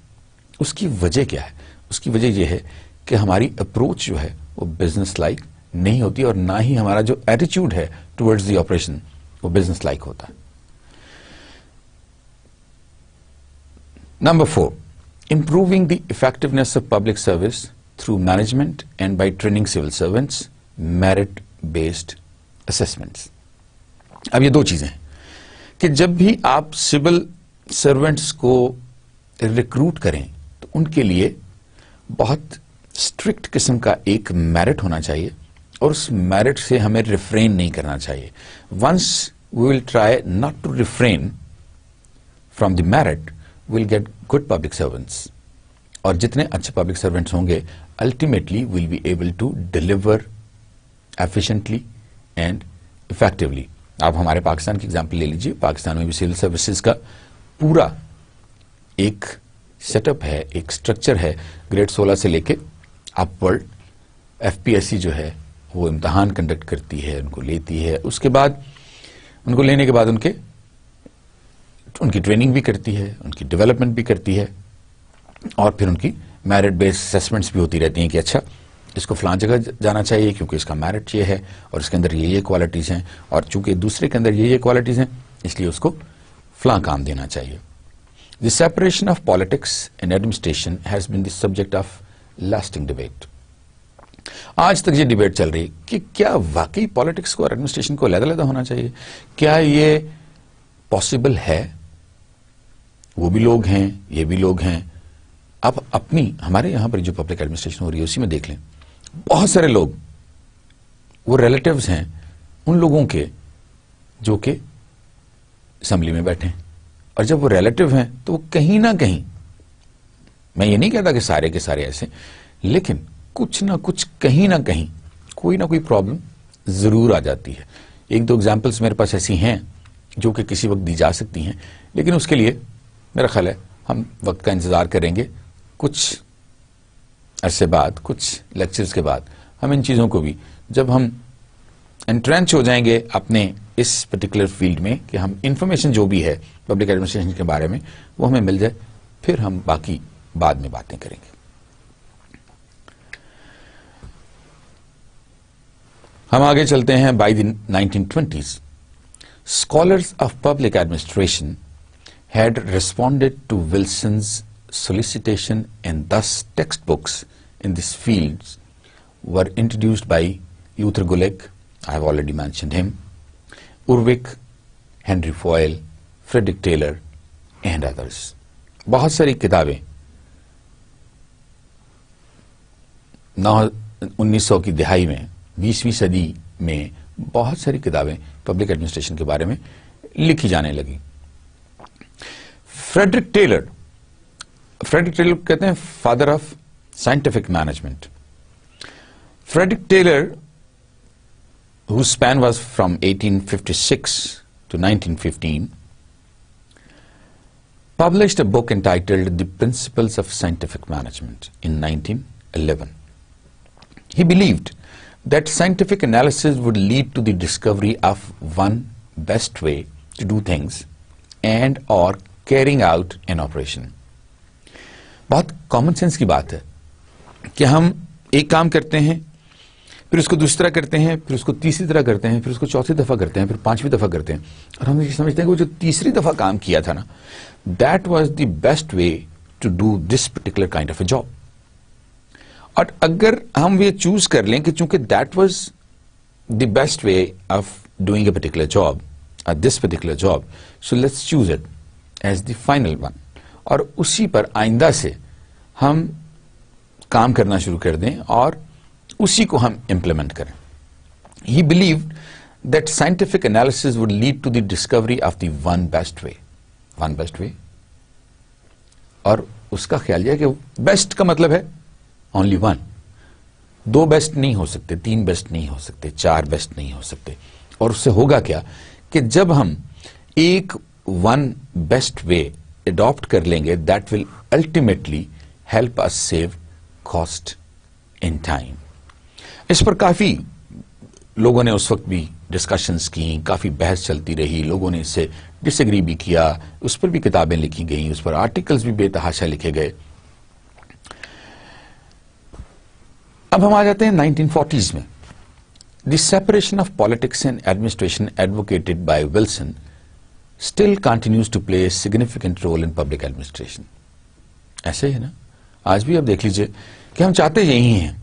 उसकी वजह क्या है उसकी वजह यह है कि हमारी अप्रोच जो है वो बिजनेस लाइक नहीं होती और ना ही हमारा जो एटीट्यूड है टुवर्ड्स दी ऑपरेशन वो बिजनेस लाइक होता है number four improving the effectiveness of public service through management and by training civil servants, merit-based assessments. ab ye do cheeze hain ki jab bhi aap civil servants ko recruit kare to unke liye bahut strict kism ka ek merit hona chahiye aur us merit se hame refrain nahi karna chahiye once we will try not to refrain from the merit will get good public servants और जितने अच्छे public servants होंगे ultimately will be able to deliver efficiently and effectively आप हमारे पाकिस्तान की example ले लीजिए पाकिस्तान में भी सिविल सर्विसेज का पूरा एक सेटअप है एक स्ट्रक्चर है ग्रेड 16 से लेके अपवर्ड एफपीएससी जो है वो इम्तहान कंडक्ट करती है उनको लेती है उसके बाद उनको लेने के बाद उनके उनकी ट्रेनिंग भी करती है उनकी डेवलपमेंट भी करती है और फिर उनकी मेरिट बेस्ड असेसमेंट्स भी होती रहती हैं कि अच्छा इसको फलां जगह जाना चाहिए क्योंकि इसका मेरिट ये है और इसके अंदर ये ये क्वालिटीज़ हैं और चूंकि दूसरे के अंदर ये ये क्वालिटीज़ हैं इसलिए उसको फलां काम देना चाहिए the separation of politics and administration has been the subject of lasting debate आज तक ये डिबेट चल रही कि क्या वाकई पॉलिटिक्स को और एडमिनिस्ट्रेशन को अलग अलग होना चाहिए क्या ये पॉसिबल है वो भी लोग हैं ये भी लोग हैं आप अपनी हमारे यहां पर जो पब्लिक एडमिनिस्ट्रेशन हो रही है उसी में देख लें बहुत सारे लोग वो रिलेटिव्स हैं उन लोगों के जो कि असम्बली में बैठे हैं और जब वो रिलेटिव हैं तो वो कहीं ना कहीं मैं ये नहीं कहता कि सारे के सारे ऐसे लेकिन कुछ ना कुछ कहीं ना कहीं कोई ना कोई प्रॉब्लम ज़रूर आ जाती है एक दो एग्जाम्पल्स मेरे पास ऐसी हैं जो कि किसी वक्त दी जा सकती हैं लेकिन उसके लिए मेरा ख्याल है हम वक्त का इंतज़ार करेंगे कुछ अरसे बाद कुछ लेक्चर्स के बाद हम इन चीज़ों को भी जब हम एंट्रेंच हो जाएंगे अपने इस पर्टिकुलर फील्ड में कि हम इंफॉर्मेशन जो भी है पब्लिक एडमिनिस्ट्रेशन के बारे में वो हमें मिल जाए फिर हम बाकी बाद में बातें करेंगे हम आगे चलते हैं by the nineteen twenties scholars of public administration had responded to Wilson's solicitation and thus textbooks in this field were introduced by Uther Gulick, I have already mentioned him, Urwick, Henry Foyle, Frederick Taylor and others. बहुत सारी किताबें उन्नीस सौ की दिहाई में बीसवीं सदी में बहुत सारी किताबें पब्लिक एडमिनिस्ट्रेशन के बारे में लिखी जाने लगी फ्रेडरिक टेलर फ्रेडरिक टेलर कहते हैं father of scientific management Frederick Taylor whose span was from 1856 to 1915, published a book entitled The Principles of Scientific Management in 1911. He believed that scientific analysis would lead to the discovery of one best way to do things and or carrying out an operation बहुत common sense की बात है कि हम एक काम करते हैं फिर उसको दूसरी तरह करते हैं फिर उसको तीसरी तरह करते हैं फिर उसको चौथी दफ़ा करते हैं फिर पांचवी दफ़ा करते हैं और हम ये समझते हैं कि वो जो तीसरी दफ़ा काम किया था ना that was the best way to do this particular kind of a job और अगर हम ये चूज कर लें कि चूंकि that was the best way of doing a particular job this particular job so let's choose it as the final one और उसी पर आइंदा से हम काम करना शुरू कर दें और उसी को हम इम्प्लीमेंट करें he believe that scientific analysis would lead to the discovery of the one best way one best way और उसका ख्याल यह कि बेस्ट का मतलब है ओनली वन दो बेस्ट नहीं हो सकते तीन बेस्ट नहीं हो सकते चार बेस्ट नहीं हो सकते और उससे होगा क्या कि जब हम एक वन बेस्ट वे अडॉप्ट कर लेंगे that will ultimately help us save cost in time इस पर काफी लोगों ने उस वक्त भी डिस्कशंस की काफ़ी बहस चलती रही लोगों ने इसे डिसग्री भी किया उस पर भी किताबें लिखी गई उस पर आर्टिकल्स भी बेतहाशा लिखे गए अब हम आ जाते हैं 1940s में the separation of politics and administration advocated by Wilson still continues to play significant role in public administration ऐसे है ना आज भी आप देख लीजिए कि हम चाहते यही हैं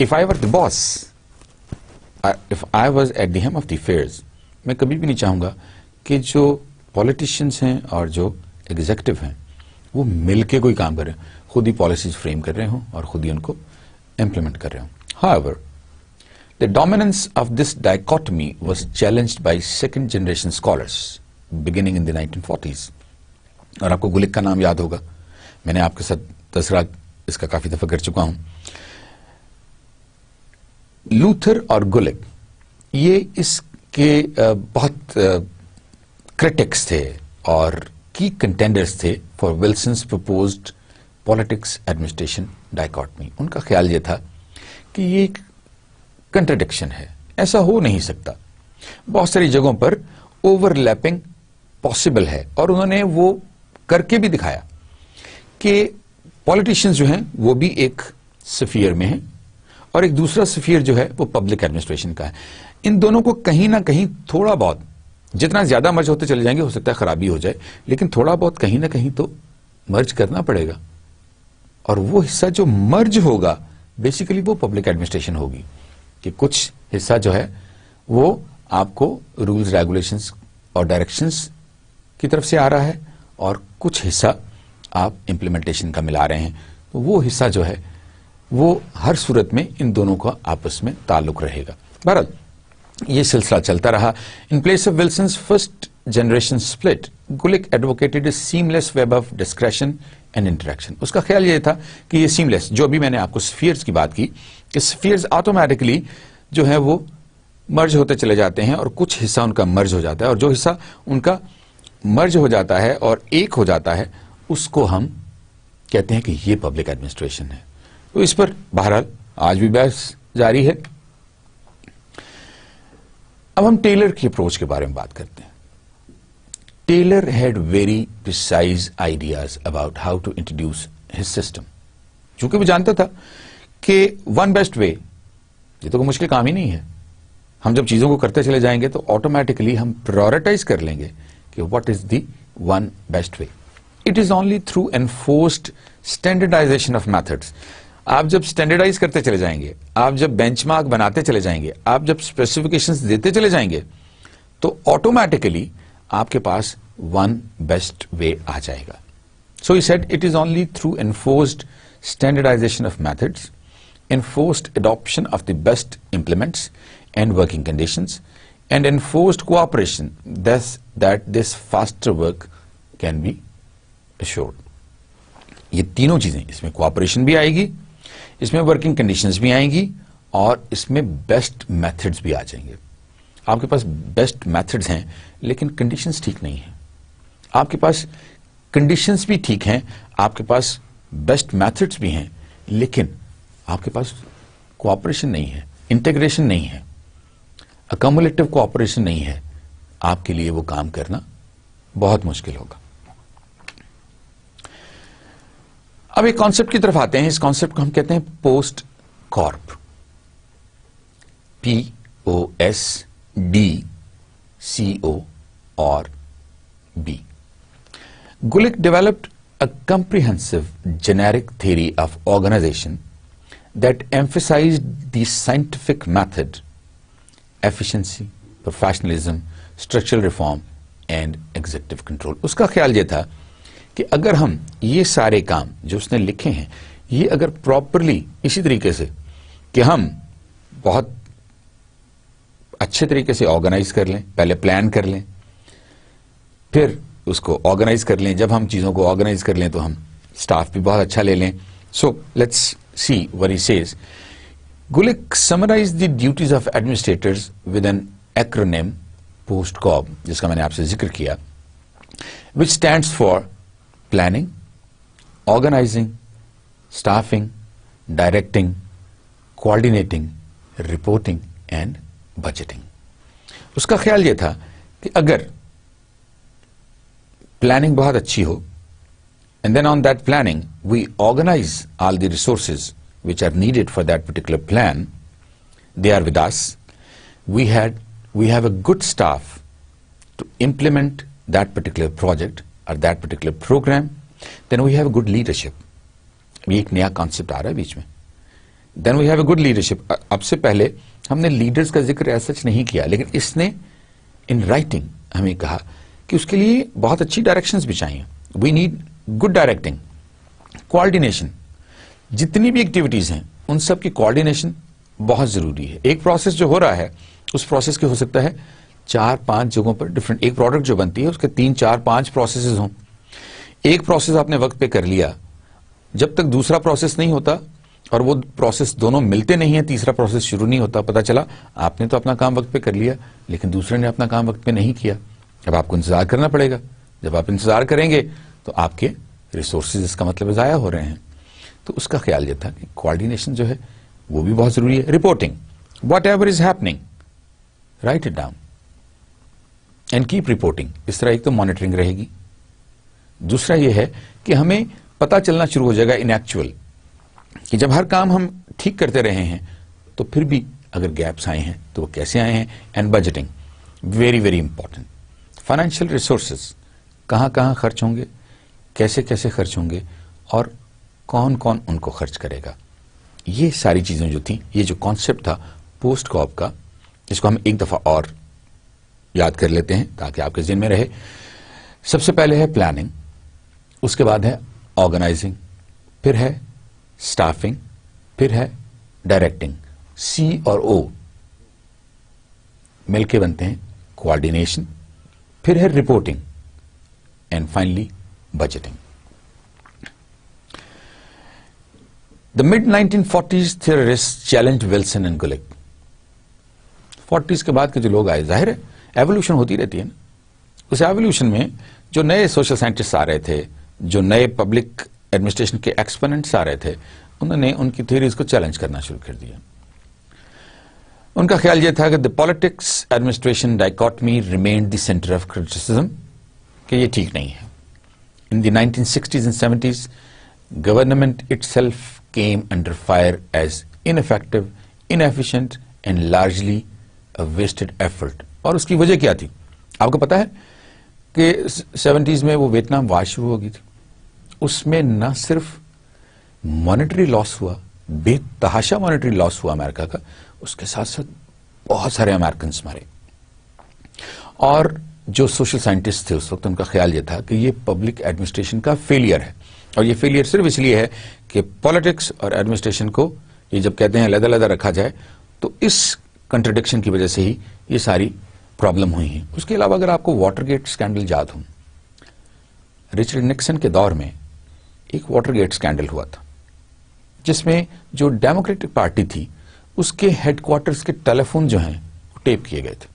if I were the boss if I was at helm of the मैं कभी भी नहीं चाहूंगा कि जो पॉलिटिशियंस हैं और जो एग्जेक्टिव हैं वो मिलके कोई काम कर रहे खुद ही पॉलिसीज फ्रेम कर रहे हो और खुद ही उनको इंप्लीमेंट कर रहे हो how the dominance of this dichotomy was challenged by second generation scholars beginning in the forties और आपको गुलिक का नाम याद होगा मैंने आपके साथ तस्करा इसका काफ़ी दफ़ा कर चुका हूं लूथर और गुलिक ये इसके बहुत क्रिटिक्स थे और की कंटेंडर्स थे for Wilson's proposed politics administration dichotomy उनका ख्याल ये था कि ये एक कंट्रडिक्शन है ऐसा हो नहीं सकता बहुत सारी जगहों पर ओवरलैपिंग पॉसिबल है और उन्होंने वो करके भी दिखाया कि पॉलिटिशियंस जो हैं वो भी एक सफियर में हैं और एक दूसरा सफियर जो है वो पब्लिक एडमिनिस्ट्रेशन का है इन दोनों को कहीं ना कहीं थोड़ा बहुत जितना ज्यादा मर्ज होते चले जाएंगे हो सकता है खराबी हो जाए लेकिन थोड़ा बहुत कहीं ना कहीं तो मर्ज करना पड़ेगा और वो हिस्सा जो मर्ज होगा बेसिकली वो पब्लिक एडमिनिस्ट्रेशन होगी कि कुछ हिस्सा जो है वो आपको रूल्स रेगुलेशंस और डायरेक्शंस की तरफ से आ रहा है और कुछ हिस्सा आप इम्प्लीमेंटेशन का मिला रहे हैं तो वो हिस्सा जो है वो हर सूरत में इन दोनों का आपस में ताल्लुक रहेगा भारत ये सिलसिला चलता रहा in place of Wilson first generation split Gulick advocated seamless web of discretion and interaction उसका ख्याल ये था कि ये सीमलेस जो भी मैंने आपको स्फीयर्स की बात की कि स्फीयर्स ऑटोमेटिकली जो है वो मर्ज होते चले जाते हैं और कुछ हिस्सा उनका मर्ज हो जाता है और जो हिस्सा उनका मर्ज हो जाता है और एक हो जाता है उसको हम कहते हैं कि ये पब्लिक एडमिनिस्ट्रेशन है तो इस पर बहरहाल आज भी बहस जारी है अब हम टेलर की अप्रोच के बारे में बात करते हैं Taylor had very precise ideas about how to introduce his system क्योंकि वो जानता था कि वन बेस्ट वे ये तो कोई मुश्किल काम ही नहीं है हम जब चीजों को करते चले जाएंगे तो ऑटोमेटिकली हम प्रायोरिटाइज कर लेंगे कि what is the one best way it is only through enforced standardization of methods आप जब स्टैंडर्डाइज करते चले जाएंगे आप जब बेंचमार्क बनाते चले जाएंगे आप जब स्पेसिफिकेशंस देते चले जाएंगे तो ऑटोमेटिकली आपके पास वन बेस्ट वे आ जाएगा so you set it is only through enforced standardization of methods enforced adoption of the best implements and working conditions and enforced cooperation thus that this faster work can be assured. ये तीनों चीजें इसमें cooperation भी आएगी इसमें working conditions भी आएंगी और इसमें बेस्ट मेथड्स भी आ जाएंगे आपके पास बेस्ट मेथड्स हैं लेकिन कंडीशंस ठीक नहीं हैं आपके पास कंडीशंस भी ठीक हैं आपके पास बेस्ट मेथड्स भी हैं लेकिन आपके पास कोऑपरेशन नहीं है इंटीग्रेशन नहीं है अकोमुलेटिव कोऑपरेशन नहीं है आपके लिए वो काम करना बहुत मुश्किल होगा अब एक कॉन्सेप्ट की तरफ आते हैं इस कॉन्सेप्ट को हम कहते हैं POSDCORB P O S D C O R B Gulick developed a comprehensive generic theory of organization that emphasize the scientific method efficiency professionalism structural reform and executive control उसका ख्याल ये था कि अगर हम ये सारे काम जो उसने लिखे हैं ये अगर प्रॉपरली इसी तरीके से कि हम बहुत अच्छे तरीके से ऑर्गेनाइज कर लें पहले प्लान कर लें फिर उसको ऑर्गेनाइज कर लें जब हम चीज़ों को ऑर्गेनाइज कर लें तो हम स्टाफ भी बहुत अच्छा ले लें so let's see Urwick says Gulick summarized the duties of administrators with an acronym post POSTCOB, which stands for planning, organizing, staffing, directing, coordinating, reporting and budgeting. Uska khayal ye tha ki planning bahut achhi ho and then on that planning we organize all the resources which are needed for that particular plan, they are with us. We, had, we have a good staff to implement that particular project or that particular program. Then we have a good leadership. concept Then we have a good leadership. Upse pehle, humne leaders ka zikr as such nahi kiya. Lekin isne in writing hume kaha ki uske liye bahut achhi directions bhi chahiye. We need good directing, coordination. जितनी भी activities हैं उन सब की coordination बहुत जरूरी है एक प्रोसेस जो हो रहा है उस प्रोसेस के हो सकता है चार पांच जगहों पर डिफरेंट एक प्रोडक्ट जो बनती है उसके तीन चार पांच प्रोसेस हों एक प्रोसेस आपने वक्त पे कर लिया जब तक दूसरा प्रोसेस नहीं होता और वो प्रोसेस दोनों मिलते नहीं है तीसरा प्रोसेस शुरू नहीं होता पता चला आपने तो अपना काम वक्त पे कर लिया लेकिन दूसरे ने अपना काम वक्त पे नहीं किया अब आपको इंतजार करना पड़ेगा जब आप इंतजार करेंगे तो आपके रिसोर्सेज इसका मतलब ज़ाया हो रहे हैं तो उसका ख्याल यह था कि कोऑर्डिनेशन जो है वो भी बहुत जरूरी है reporting whatever is happening write it down and keep reporting इस तरह एक तो मॉनिटरिंग रहेगी दूसरा यह है कि हमें पता चलना शुरू हो जाएगा इन एक्चुअल कि जब हर काम हम ठीक करते रहे हैं तो फिर भी अगर गैप्स आए हैं तो वो कैसे आए हैं and budgeting very very important financial resources कहां कहां खर्च होंगे कैसे कैसे खर्च होंगे और कौन कौन उनको खर्च करेगा ये सारी चीज़ें जो थी ये जो कॉन्सेप्ट था पोस्ट कॉप का इसको हम एक दफ़ा और याद कर लेते हैं ताकि आपके जिन में रहे सबसे पहले है प्लानिंग उसके बाद है ऑर्गेनाइजिंग फिर है स्टाफिंग फिर है डायरेक्टिंग सी और ओ मिलके बनते हैं कोऑर्डिनेशन फिर है reporting and finally budgeting The mid-1940s theorists challenged Wilson and Gulick. 40s के बाद के जो लोग आए जाहिर है एवोल्यूशन होती रहती है ना उस एवोल्यूशन में जो नए सोशल साइंटिस्ट आ रहे थे जो नए पब्लिक एडमिनिस्ट्रेशन के एक्सपोनेंट्स आ रहे थे उन्होंने उनकी थ्योरीज को चैलेंज करना शुरू कर दिया उनका ख्याल यह था कि the politics administration dichotomy remain the centre of criticism कि ये ठीक नहीं है in the sixties and seventies government itself came under fire as ineffective, inefficient and largely a wasted effort. और उसकी वजह क्या थी आपको पता है कि सेवेंटीज़ में वो वियतनाम वार शुरू हो गई थी उसमें ना सिर्फ मॉनेटरी लॉस हुआ बेतहाशा मॉनेटरी लॉस हुआ अमेरिका का उसके साथ साथ बहुत सारे अमेरिकन मारे और जो सोशल साइंटिस्ट थे उस वक्त उनका ख्याल ये था कि ये पब्लिक एडमिनिस्ट्रेशन का फेलियर है और ये फेलियर सिर्फ इसलिए है कि पॉलिटिक्स और एडमिनिस्ट्रेशन को ये जब कहते हैं लदा लदा रखा जाए तो इस कंट्रडिक्शन की वजह से ही ये सारी प्रॉब्लम हुई है उसके अलावा अगर आपको वाटरगेट स्कैंडल याद हो रिचर्ड निक्सन के दौर में एक वाटरगेट स्कैंडल हुआ था जिसमें जो डेमोक्रेटिक पार्टी थी उसके हेडक्वार्टर्स के टेलीफोन जो हैं वो टेप किए गए थे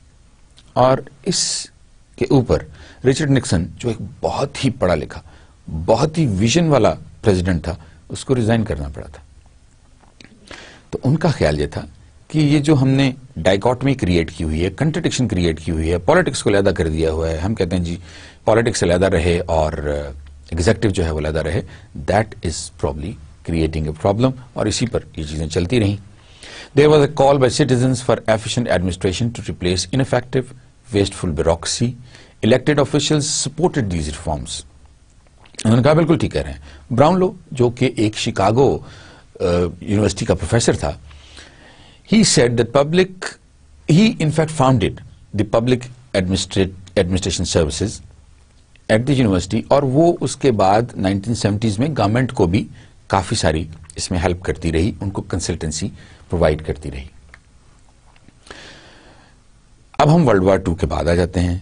और इसके ऊपर रिचर्ड निक्सन जो एक बहुत ही पढ़ा लिखा बहुत ही विजन वाला प्रेसिडेंट था उसको रिजाइन करना पड़ा था तो उनका ख्याल ये था कि ये जो हमने डाइकॉटमी क्रिएट की हुई है कंट्रडिक्शन क्रिएट की हुई है पॉलिटिक्स को अलहदा कर दिया हुआ है हम कहते हैं जी पॉलिटिक्स अलहदा रहे और एग्जेक्टिव uh, जो है वो अलहदा रहे that is probably creating a problem और इसी पर ये चीज़ें चलती रहीं there was a call by citizen for efficient administration to replace ineffective wasteful bureaucracy, elected official supported these reforms उन्होंने कहा बिल्कुल ठीक कह रहे हैं ब्राउन लो जो कि एक शिकागो यूनिवर्सिटी का प्रोफेसर था he said that public he in fact founded the public administration services at the university और वो उसके बाद 1970s में गवर्नमेंट को भी काफ़ी सारी इसमें हेल्प करती रही उनको कंसल्टेंसी प्रोवाइड करती रही अब हम वर्ल्ड वार टू के बाद आ जाते हैं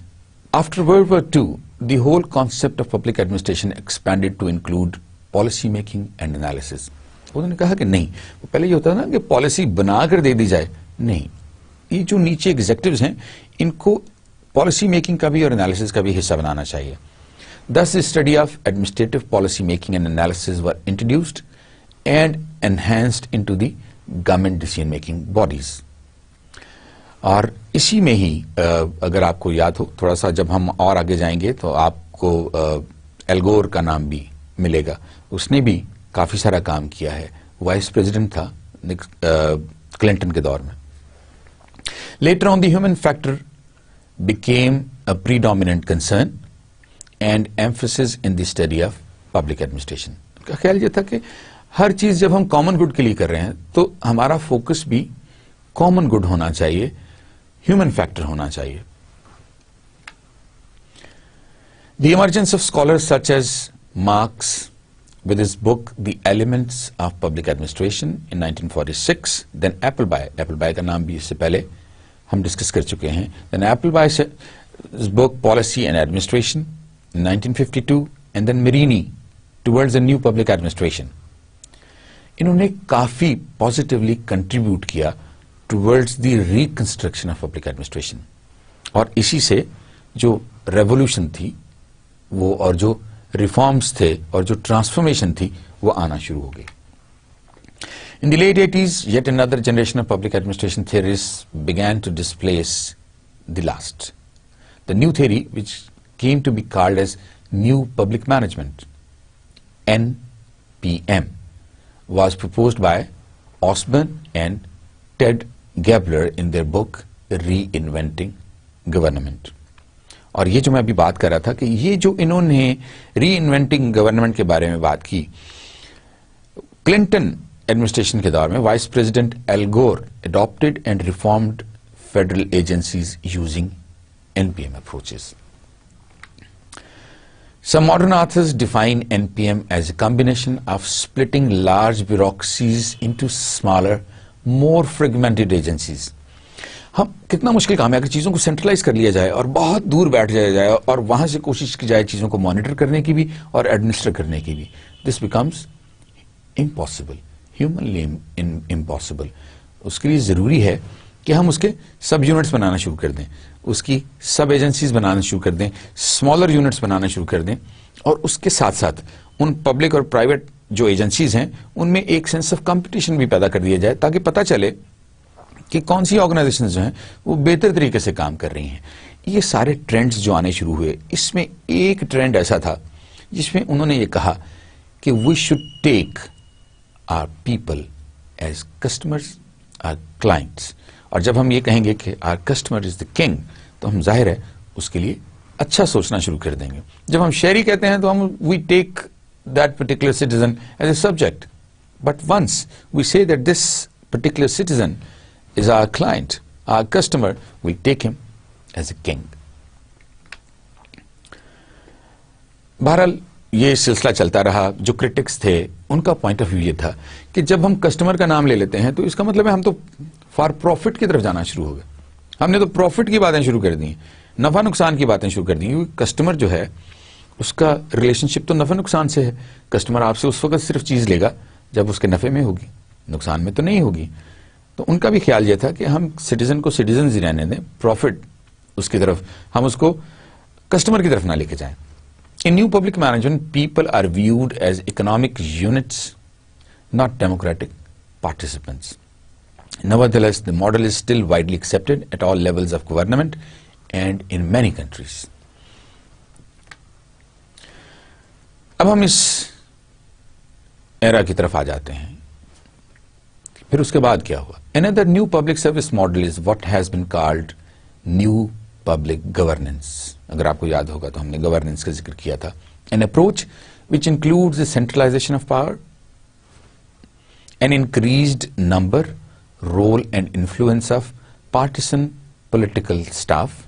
after world war two the whole concept of public administration expanded to include policy making and analysis. उन्होंने कहा कि नहीं वो पहले ये होता था ना कि पॉलिसी बनाकर दे दी जाए नहीं ये जो नीचे एग्जेक्टिव्स हैं इनको पॉलिसी मेकिंग का भी और एनालिसिस का भी हिस्सा बनाना चाहिए thus study of administrative policy making and analysis were introduced and enhanced into the government decision making bodies और इसी में ही अगर आपको याद हो थोड़ा सा जब हम और आगे जाएंगे तो आपको एल्गोर का नाम भी मिलेगा उसने भी काफ़ी सारा काम किया है वाइस प्रेसिडेंट था क्लिंटन के दौर में later on the human factor became a predominant concern and emphasis in the study of public administration का ख्याल ये था कि हर चीज़ जब हम कॉमन गुड के लिए कर रहे हैं तो हमारा फोकस भी कॉमन गुड होना चाहिए ह्यूमन फैक्टर होना चाहिए the emergence of scholar such as Marx with is book the elements of public administration in 1946, then Appleby Appleby का नाम भी इससे पहले हम डिस्कस कर चुके हैं then Appleby book policy and administration nineteen and then Marini towards a new public administration इन्होंने काफी पॉजिटिवली कंट्रीब्यूट किया towards the reconstruction of public administration और इसी से जो रेवोल्यूशन थी वो और जो रिफॉर्म्स थे और जो ट्रांसफॉर्मेशन थी वो आना शुरू हो गई In the late 80s, yet another generation of public administration theorists began to displace the last. The new theory, which came to be called as New Public Management, NPM, was proposed by Osborne and Ted Gaebler in their book reinventing government और ये जो मैं अभी बात कर रहा था कि ये जो इन्होंने री इन्वेंटिंग गवर्नमेंट के बारे में बात की क्लिंटन एडमिनिस्ट्रेशन के दौर में vice president Al Gore adopted and reformed federal agencies using NPM approaches some modern authors define NPM as a combination of splitting large bureaucracies into smaller more fragmented agencies हम कितना मुश्किल काम है अगर चीज़ों को सेंट्रलाइज कर लिया जाए और बहुत दूर बैठ जाया जाए और वहां से कोशिश की जाए चीज़ों को मॉनिटर करने की भी और एडमिनिस्टर करने की भी this becomes impossible humanly impossible उसके लिए ज़रूरी है कि हम उसके सब यूनिट्स बनाना शुरू कर दें उसकी सब एजेंसीज बनाना शुरू कर दें स्मॉलर यूनिट्स बनाना शुरू कर दें और उसके साथ साथ उन पब्लिक और प्राइवेट जो एजेंसीज हैं उनमें एक सेंस ऑफ कंपटीशन भी पैदा कर दिया जाए ताकि पता चले कि कौन सी ऑर्गेनाइजेशन जो हैं वो बेहतर तरीके से काम कर रही हैं ये सारे ट्रेंड्स जो आने शुरू हुए इसमें एक ट्रेंड ऐसा था जिसमें उन्होंने ये कहा कि we should take our people as customers or clients और जब हम ये कहेंगे कि our customer is the king तो हम जाहिर है उसके लिए अच्छा सोचना शुरू कर देंगे जब हम शहरी कहते हैं तो हम we take that particular citizen as a subject. But once we say that this particular citizen is our client, our customer, we take him as a king. बहरहाल ये सिलसिला चलता रहा जो क्रिटिक्स थे उनका पॉइंट ऑफ व्यू ये था कि जब हम कस्टमर का नाम ले लेते हैं तो इसका मतलब है हम तो फॉर प्रॉफिट की तरफ जाना शुरू हो गए हमने तो प्रॉफिट की बातें शुरू कर दी नफा नुकसान की बातें शुरू कर दी क्योंकि कस्टमर जो है उसका रिलेशनशिप तो नफे नुकसान से है कस्टमर आपसे उस वक्त सिर्फ चीज़ लेगा जब उसके नफ़े में होगी नुकसान में तो नहीं होगी तो उनका भी ख्याल यह था कि हम सिटीज़न को सिटीज़न ही रहने दें प्रॉफिट उसकी तरफ हम उसको कस्टमर की तरफ ना लेके जाएं in new public management people are viewed as economic units not democratic participants Nevertheless, the model is still widely accepted at all levels of government and in many countries अब हम इस एरा की तरफ आ जाते हैं फिर उसके बाद क्या हुआ another new public service model is what has been called new public governance अगर आपको याद होगा तो हमने गवर्नेंस का जिक्र किया था an approach which include a centralization of power an increase number role and influence of partisan political staff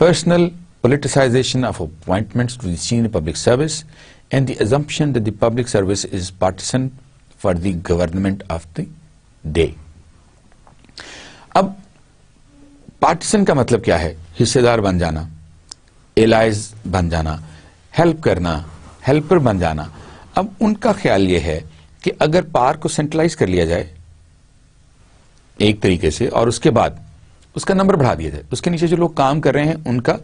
personal politicization of appointments to the senior public service, and the assumption that the public service is partisan for the government of the day. अब partisan का मतलब क्या है हिस्सेदार बन जाना allies बन जाना हेल्प करना हेल्पर बन जाना अब उनका ख्याल यह है कि अगर पार को सेंट्रलाइज कर लिया जाए एक तरीके से और उसके बाद उसका नंबर बढ़ा दिया जाए उसके नीचे जो लोग काम कर रहे हैं उनका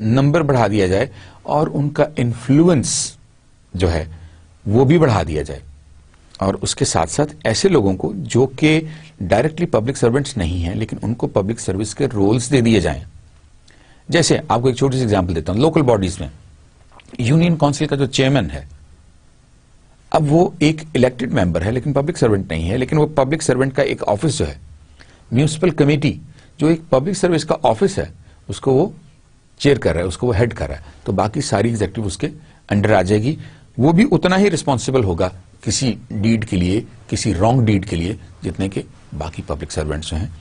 नंबर बढ़ा दिया जाए और उनका इन्फ्लुएंस जो है वो भी बढ़ा दिया जाए और उसके साथ साथ ऐसे लोगों को जो कि डायरेक्टली पब्लिक सर्वेंट्स नहीं हैं लेकिन उनको पब्लिक सर्विस के रोल्स दे दिए जाएं जैसे आपको एक छोटी सी एग्जांपल देता हूं लोकल बॉडीज में यूनियन काउंसिल का जो चेयरमैन है अब वो एक इलेक्टेड मेंबर है लेकिन पब्लिक सर्वेंट नहीं है लेकिन वो पब्लिक सर्वेंट का एक ऑफिस जो है म्यूनिसिपल कमेटी जो एक पब्लिक सर्विस का ऑफिस है उसको वो चेयर कर रहा है उसको वो हेड कर रहा है तो बाकी सारी एग्जेक्टिव उसके अंडर आ जाएगी वो भी उतना ही रिस्पॉन्सिबल होगा किसी डीड के लिए किसी रॉन्ग डीड के लिए जितने के बाकी पब्लिक सर्वेंट्स हैं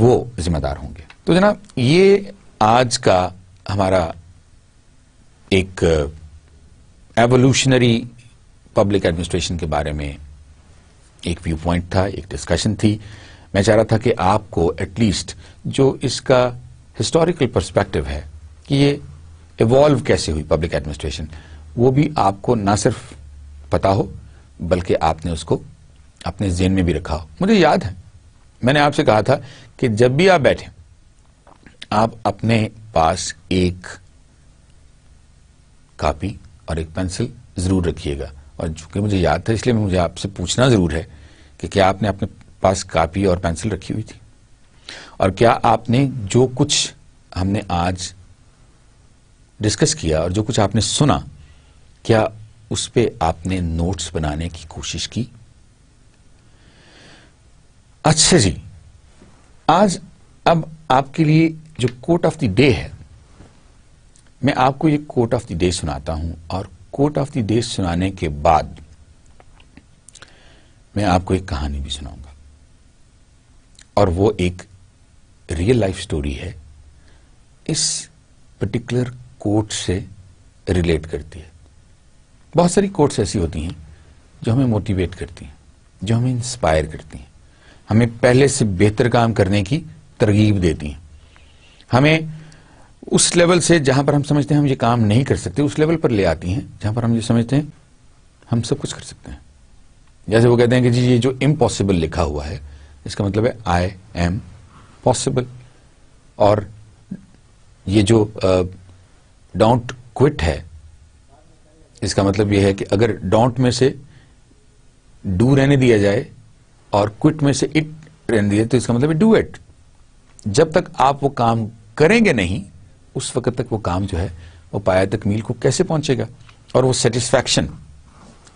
वो जिम्मेदार होंगे तो जनाब ये आज का हमारा एक एवोल्यूशनरी पब्लिक एडमिनिस्ट्रेशन के बारे में एक व्यू पॉइंट था एक डिस्कशन थी मैं चाह रहा था कि आपको एटलीस्ट जो इसका हिस्टोरिकल पर्सपेक्टिव है कि ये इवॉल्व कैसे हुई पब्लिक एडमिनिस्ट्रेशन वो भी आपको ना सिर्फ पता हो बल्कि आपने उसको अपने जेन में भी रखा हो मुझे याद है मैंने आपसे कहा था कि जब भी आप बैठे आप अपने पास एक कापी और एक पेंसिल जरूर रखिएगा और चूंकि मुझे याद था इसलिए मुझे आपसे पूछना जरूर है कि क्या आपने अपने पास कापी और पेंसिल रखी हुई थी और क्या आपने जो कुछ हमने आज डिस्कस किया और जो कुछ आपने सुना क्या उस पर आपने नोट्स बनाने की कोशिश की अच्छा जी आज अब आपके लिए जो कोट ऑफ द डे है मैं आपको ये कोट ऑफ द डे सुनाता हूं और कोट ऑफ द डे सुनाने के बाद मैं आपको एक कहानी भी सुनाऊंगा और वो एक रियल लाइफ स्टोरी है इस पर्टिकुलर कोर्ट से रिलेट करती है बहुत सारी कोर्ट्स ऐसी होती हैं जो हमें मोटिवेट करती हैं जो हमें इंस्पायर करती हैं हमें पहले से बेहतर काम करने की तरगीब देती हैं हमें उस लेवल से जहां पर हम समझते हैं हम ये काम नहीं कर सकते उस लेवल पर ले आती हैं जहां पर हम ये समझते हैं हम सब कुछ कर सकते हैं जैसे वो कहते हैं कि जी ये जो इम्पॉसिबल लिखा हुआ है इसका मतलब है आई एम पॉसिबल और ये जो डोंट क्विट है इसका मतलब यह है कि अगर डोंट में से डू रहने दिया जाए और क्विट में से इट रहने दिया तो इसका मतलब डू इट जब तक आप वो काम करेंगे नहीं उस वक्त तक वो काम जो है वो पाया तकमील को कैसे पहुंचेगा और वो सेटिस्फैक्शन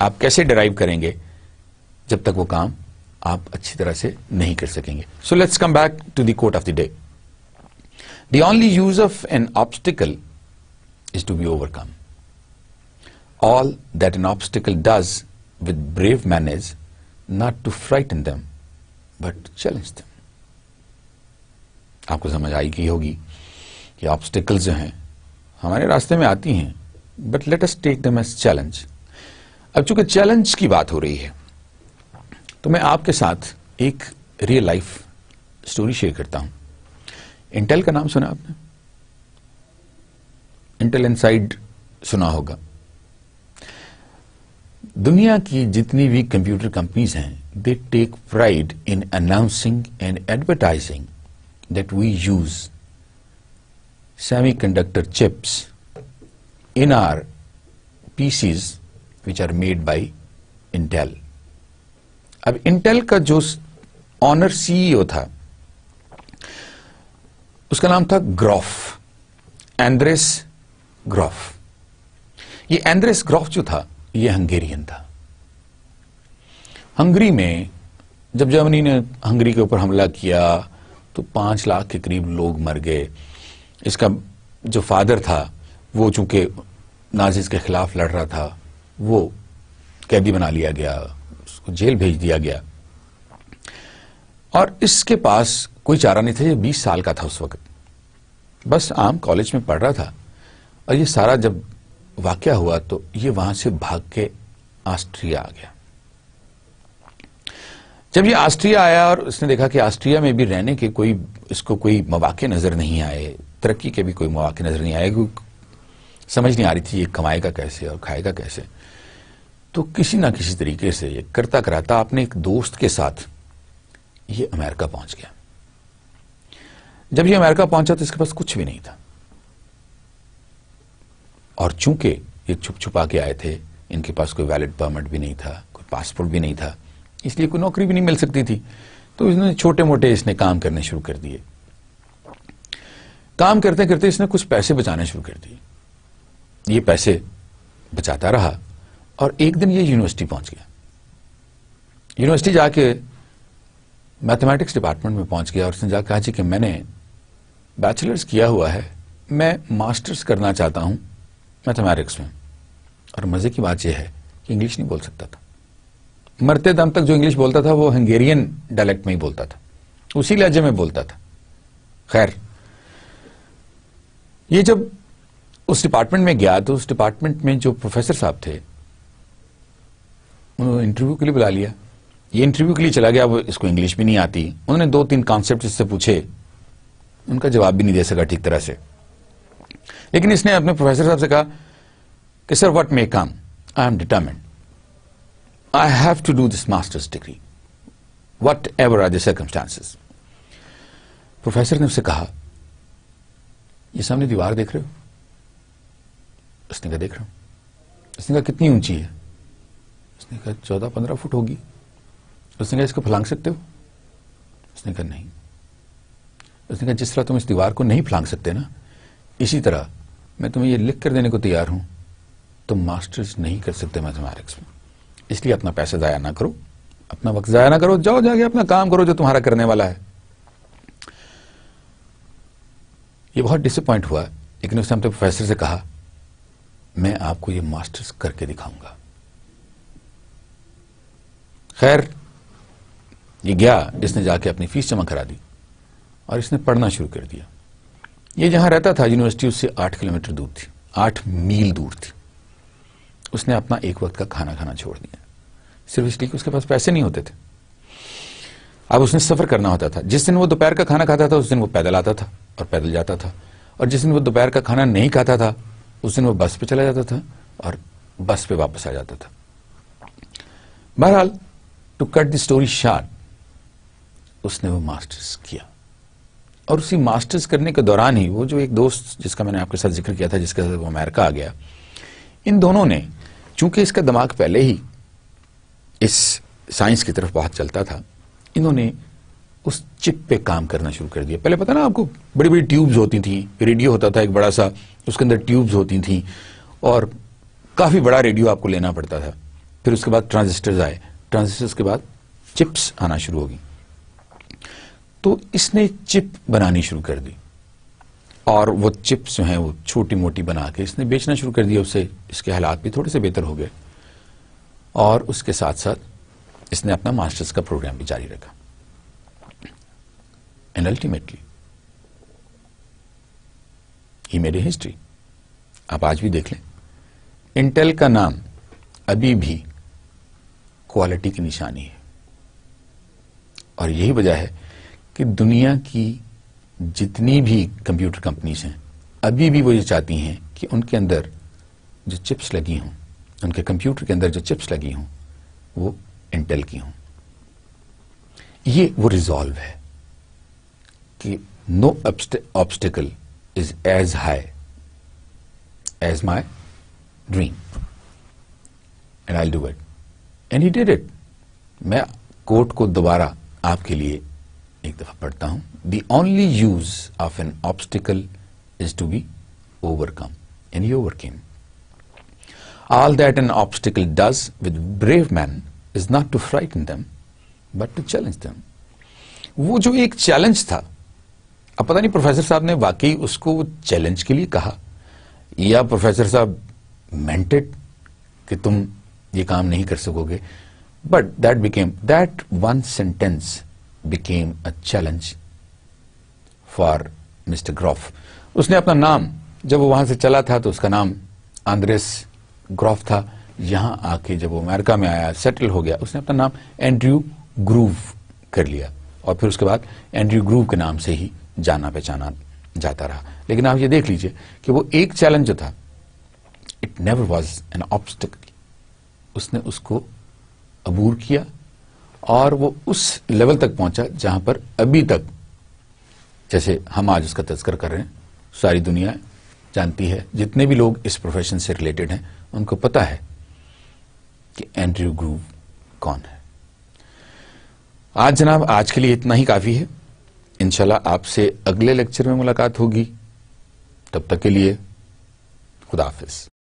आप कैसे डराइव करेंगे जब तक वो काम आप अच्छी तरह से नहीं कर सकेंगे so let's come back to the quote of the day the only use of an obstacle is to be overcome. All that an obstacle does with brave men is not to frighten them, but to challenge them. आपको समझ आई की होगी कि obstacles जो हैं हमारे रास्ते में आती हैं but let us take them as challenge अब चूंकि चैलेंज की बात हो रही है तो मैं आपके साथ एक रियल लाइफ स्टोरी शेयर करता हूं इंटेल का नाम सुना आपने इंटेल इनसाइड सुना होगा दुनिया की जितनी भी कंप्यूटर कंपनीज हैं they take pride in announcing and advertising that we use semiconductor chips in our PCs which are made by Intel अब इंटेल का जो ऑनर सीईओ e था उसका नाम था ग्रॉफ एंड्रेस ग्रॉफ ये एंड्रेस ग्रॉफ जो था ये हंगेरियन था हंगरी में जब जर्मनी ने हंगरी के ऊपर हमला किया तो पांच लाख के करीब लोग मर गए इसका जो फादर था वो चूंकि नाजिज के खिलाफ लड़ रहा था वो कैदी बना लिया गया उसको जेल भेज दिया गया और इसके पास कोई चारा नहीं था ये बीस साल का था उस वक्त बस आम कॉलेज में पढ़ रहा था और ये सारा जब वाक्य हुआ तो ये वहां से भाग के ऑस्ट्रिया आ गया जब ये ऑस्ट्रिया आया और उसने देखा कि ऑस्ट्रिया में भी रहने के कोई इसको कोई मौाक़े नज़र नहीं आए तरक्की के भी कोई मौाक़े नज़र नहीं आए क्योंकि समझ नहीं आ रही थी ये कमाएगा कैसे और खाएगा कैसे तो किसी ना किसी तरीके से ये करता कराता अपने एक दोस्त के साथ ये अमेरिका पहुंच गया जब ये अमेरिका पहुंचा तो इसके पास कुछ भी नहीं था और चूंकि ये छुप छुपा के आए थे इनके पास कोई वैलिड परमिट भी नहीं था कोई पासपोर्ट भी नहीं था इसलिए कोई नौकरी भी नहीं मिल सकती थी तो इसने छोटे मोटे इसने काम करने शुरू कर दिए काम करते करते इसने कुछ पैसे बचाने शुरू कर दिए ये पैसे बचाता रहा और एक दिन ये यूनिवर्सिटी पहुंच गया यूनिवर्सिटी जाके मैथमेटिक्स डिपार्टमेंट में पहुंच गया और उसने जा कहा जी कि मैंने बैचलर्स किया हुआ है मैं मास्टर्स करना चाहता हूं मैथमेटिक्स में और मजे की बात यह है कि इंग्लिश नहीं बोल सकता था मरते दम तक जो इंग्लिश बोलता था वो हंगेरियन डायलेक्ट में ही बोलता था उसी लहजे में बोलता था खैर ये जब उस डिपार्टमेंट में गया तो उस डिपार्टमेंट में जो प्रोफेसर साहब थे उन्होंने इंटरव्यू के लिए बुला लिया ये इंटरव्यू के लिए चला गया वो इसको इंग्लिश भी नहीं आती उन्होंने दो तीन कॉन्सेप्ट इससे पूछे उनका जवाब भी नहीं दे सका ठीक तरह से लेकिन इसने अपने प्रोफेसर साहब से कहा कि sir what may come I am determined I have to do this master's degree whatever are the circumstances professor ने उससे कहा ये सामने दीवार देख रहे हो उसने कहा देख रहा हूं उसने कहा कितनी ऊंची है उसने कहा चौदह पंद्रह फुट होगी उसने कहा इसको फलांग सकते हो उसने कहा नहीं उसने कहा जिस तरह तुम इस दीवार को नहीं फलांग सकते ना इसी तरह मैं तुम्हें ये लिख कर देने को तैयार हूं तुम मास्टर्स नहीं कर सकते मैथमेटिक्स में इसलिए अपना पैसा ज़ाया ना करो अपना वक्त ज़ाया ना करो जाओ जाके अपना काम करो जो तुम्हारा करने वाला है ये बहुत डिसअपॉइंट हुआ लेकिन उसने अपने प्रोफेसर से कहा मैं आपको ये मास्टर्स करके दिखाऊंगा खैर ये गया इसने जाके अपनी फीस जमा करा दी और इसने पढ़ना शुरू कर दिया ये जहां रहता था यूनिवर्सिटी उससे आठ किलोमीटर दूर थी आठ मील दूर थी उसने अपना एक वक्त का खाना खाना छोड़ दिया सिर्फ इसलिए कि उसके पास पैसे नहीं होते थे अब उसने सफ़र करना होता था जिस दिन वो दोपहर का खाना खाता था उस दिन वो पैदल आता था और पैदल जाता था और जिस दिन वो दोपहर का खाना नहीं खाता था उस दिन वो बस पे चला जाता था और बस पे वापस आ जाता था बहरहाल to cut the story short उसने वो मास्टर्स किया और उसी मास्टर्स करने के दौरान ही वो जो एक दोस्त जिसका मैंने आपके साथ जिक्र किया था जिसके साथ वो अमेरिका आ गया इन दोनों ने चूंकि इसका दिमाग पहले ही इस साइंस की तरफ बहुत चलता था इन्होंने उस चिप पे काम करना शुरू कर दिया पहले पता ना आपको बड़ी बड़ी ट्यूब्स होती थी रेडियो होता था एक बड़ा सा उसके अंदर ट्यूब्स होती थी और काफ़ी बड़ा रेडियो आपको लेना पड़ता था फिर उसके बाद ट्रांजिस्टर्स आए ट्रांजिस्टर्स के बाद चिप्स आना शुरू हो गई तो इसने चिप बनानी शुरू कर दी और वो चिप्स जो हैं वो छोटी मोटी बना के इसने बेचना शुरू कर दिया उससे इसके हालात भी थोड़े से बेहतर हो गए और उसके साथ साथ इसने अपना मास्टर्स का प्रोग्राम भी जारी रखा and ultimately he made history आप आज भी देख लें इंटेल का नाम अभी भी क्वालिटी की निशानी है और यही वजह है कि दुनिया की जितनी भी कंप्यूटर कंपनीज हैं अभी भी वो ये चाहती हैं कि उनके अंदर जो चिप्स लगी हों उनके कंप्यूटर के अंदर जो चिप्स लगी हों वो इंटेल की हों ये वो रिजॉल्व है कि no obstacle is as high as my dream and I do it and he did it मैं कोर्ट को दोबारा आपके लिए एक दफा पढ़ता हूं the only use of an obstacle is to be overcome and you overcame that an obstacle does with brave man is not to frighten them but to challenge दम वो जो एक चैलेंज था अब पता नहीं प्रोफेसर साहब ने वाकई उसको चैलेंज के लिए कहा या प्रोफेसर साहब मेंटेड कि तुम ये काम नहीं कर सकोगे but that became that one sentence became a challenge for Mr. Groff. उसने अपना नाम जब वो वहां से चला था तो उसका नाम आंद्रेस ग्रॉफ था यहां आके जब वो अमेरिका में आया सेटल हो गया उसने अपना नाम एंड्रयू ग्रूव कर लिया और फिर उसके बाद एंड्रयू ग्रूव के नाम से ही जाना पहचाना जाता रहा लेकिन आप ये देख लीजिए कि वो एक चैलेंज जो था it never was an obstacle उसने उसको अबूर किया और वो उस लेवल तक पहुंचा जहां पर अभी तक जैसे हम आज उसका तस्कर कर रहे हैं सारी दुनिया जानती है जितने भी लोग इस प्रोफेशन से रिलेटेड हैं उनको पता है कि एंड्रयू ग्रूव कौन है आज जनाब आज के लिए इतना ही काफी है इनशाला आपसे अगले लेक्चर में मुलाकात होगी तब तक के लिए खुदाफिज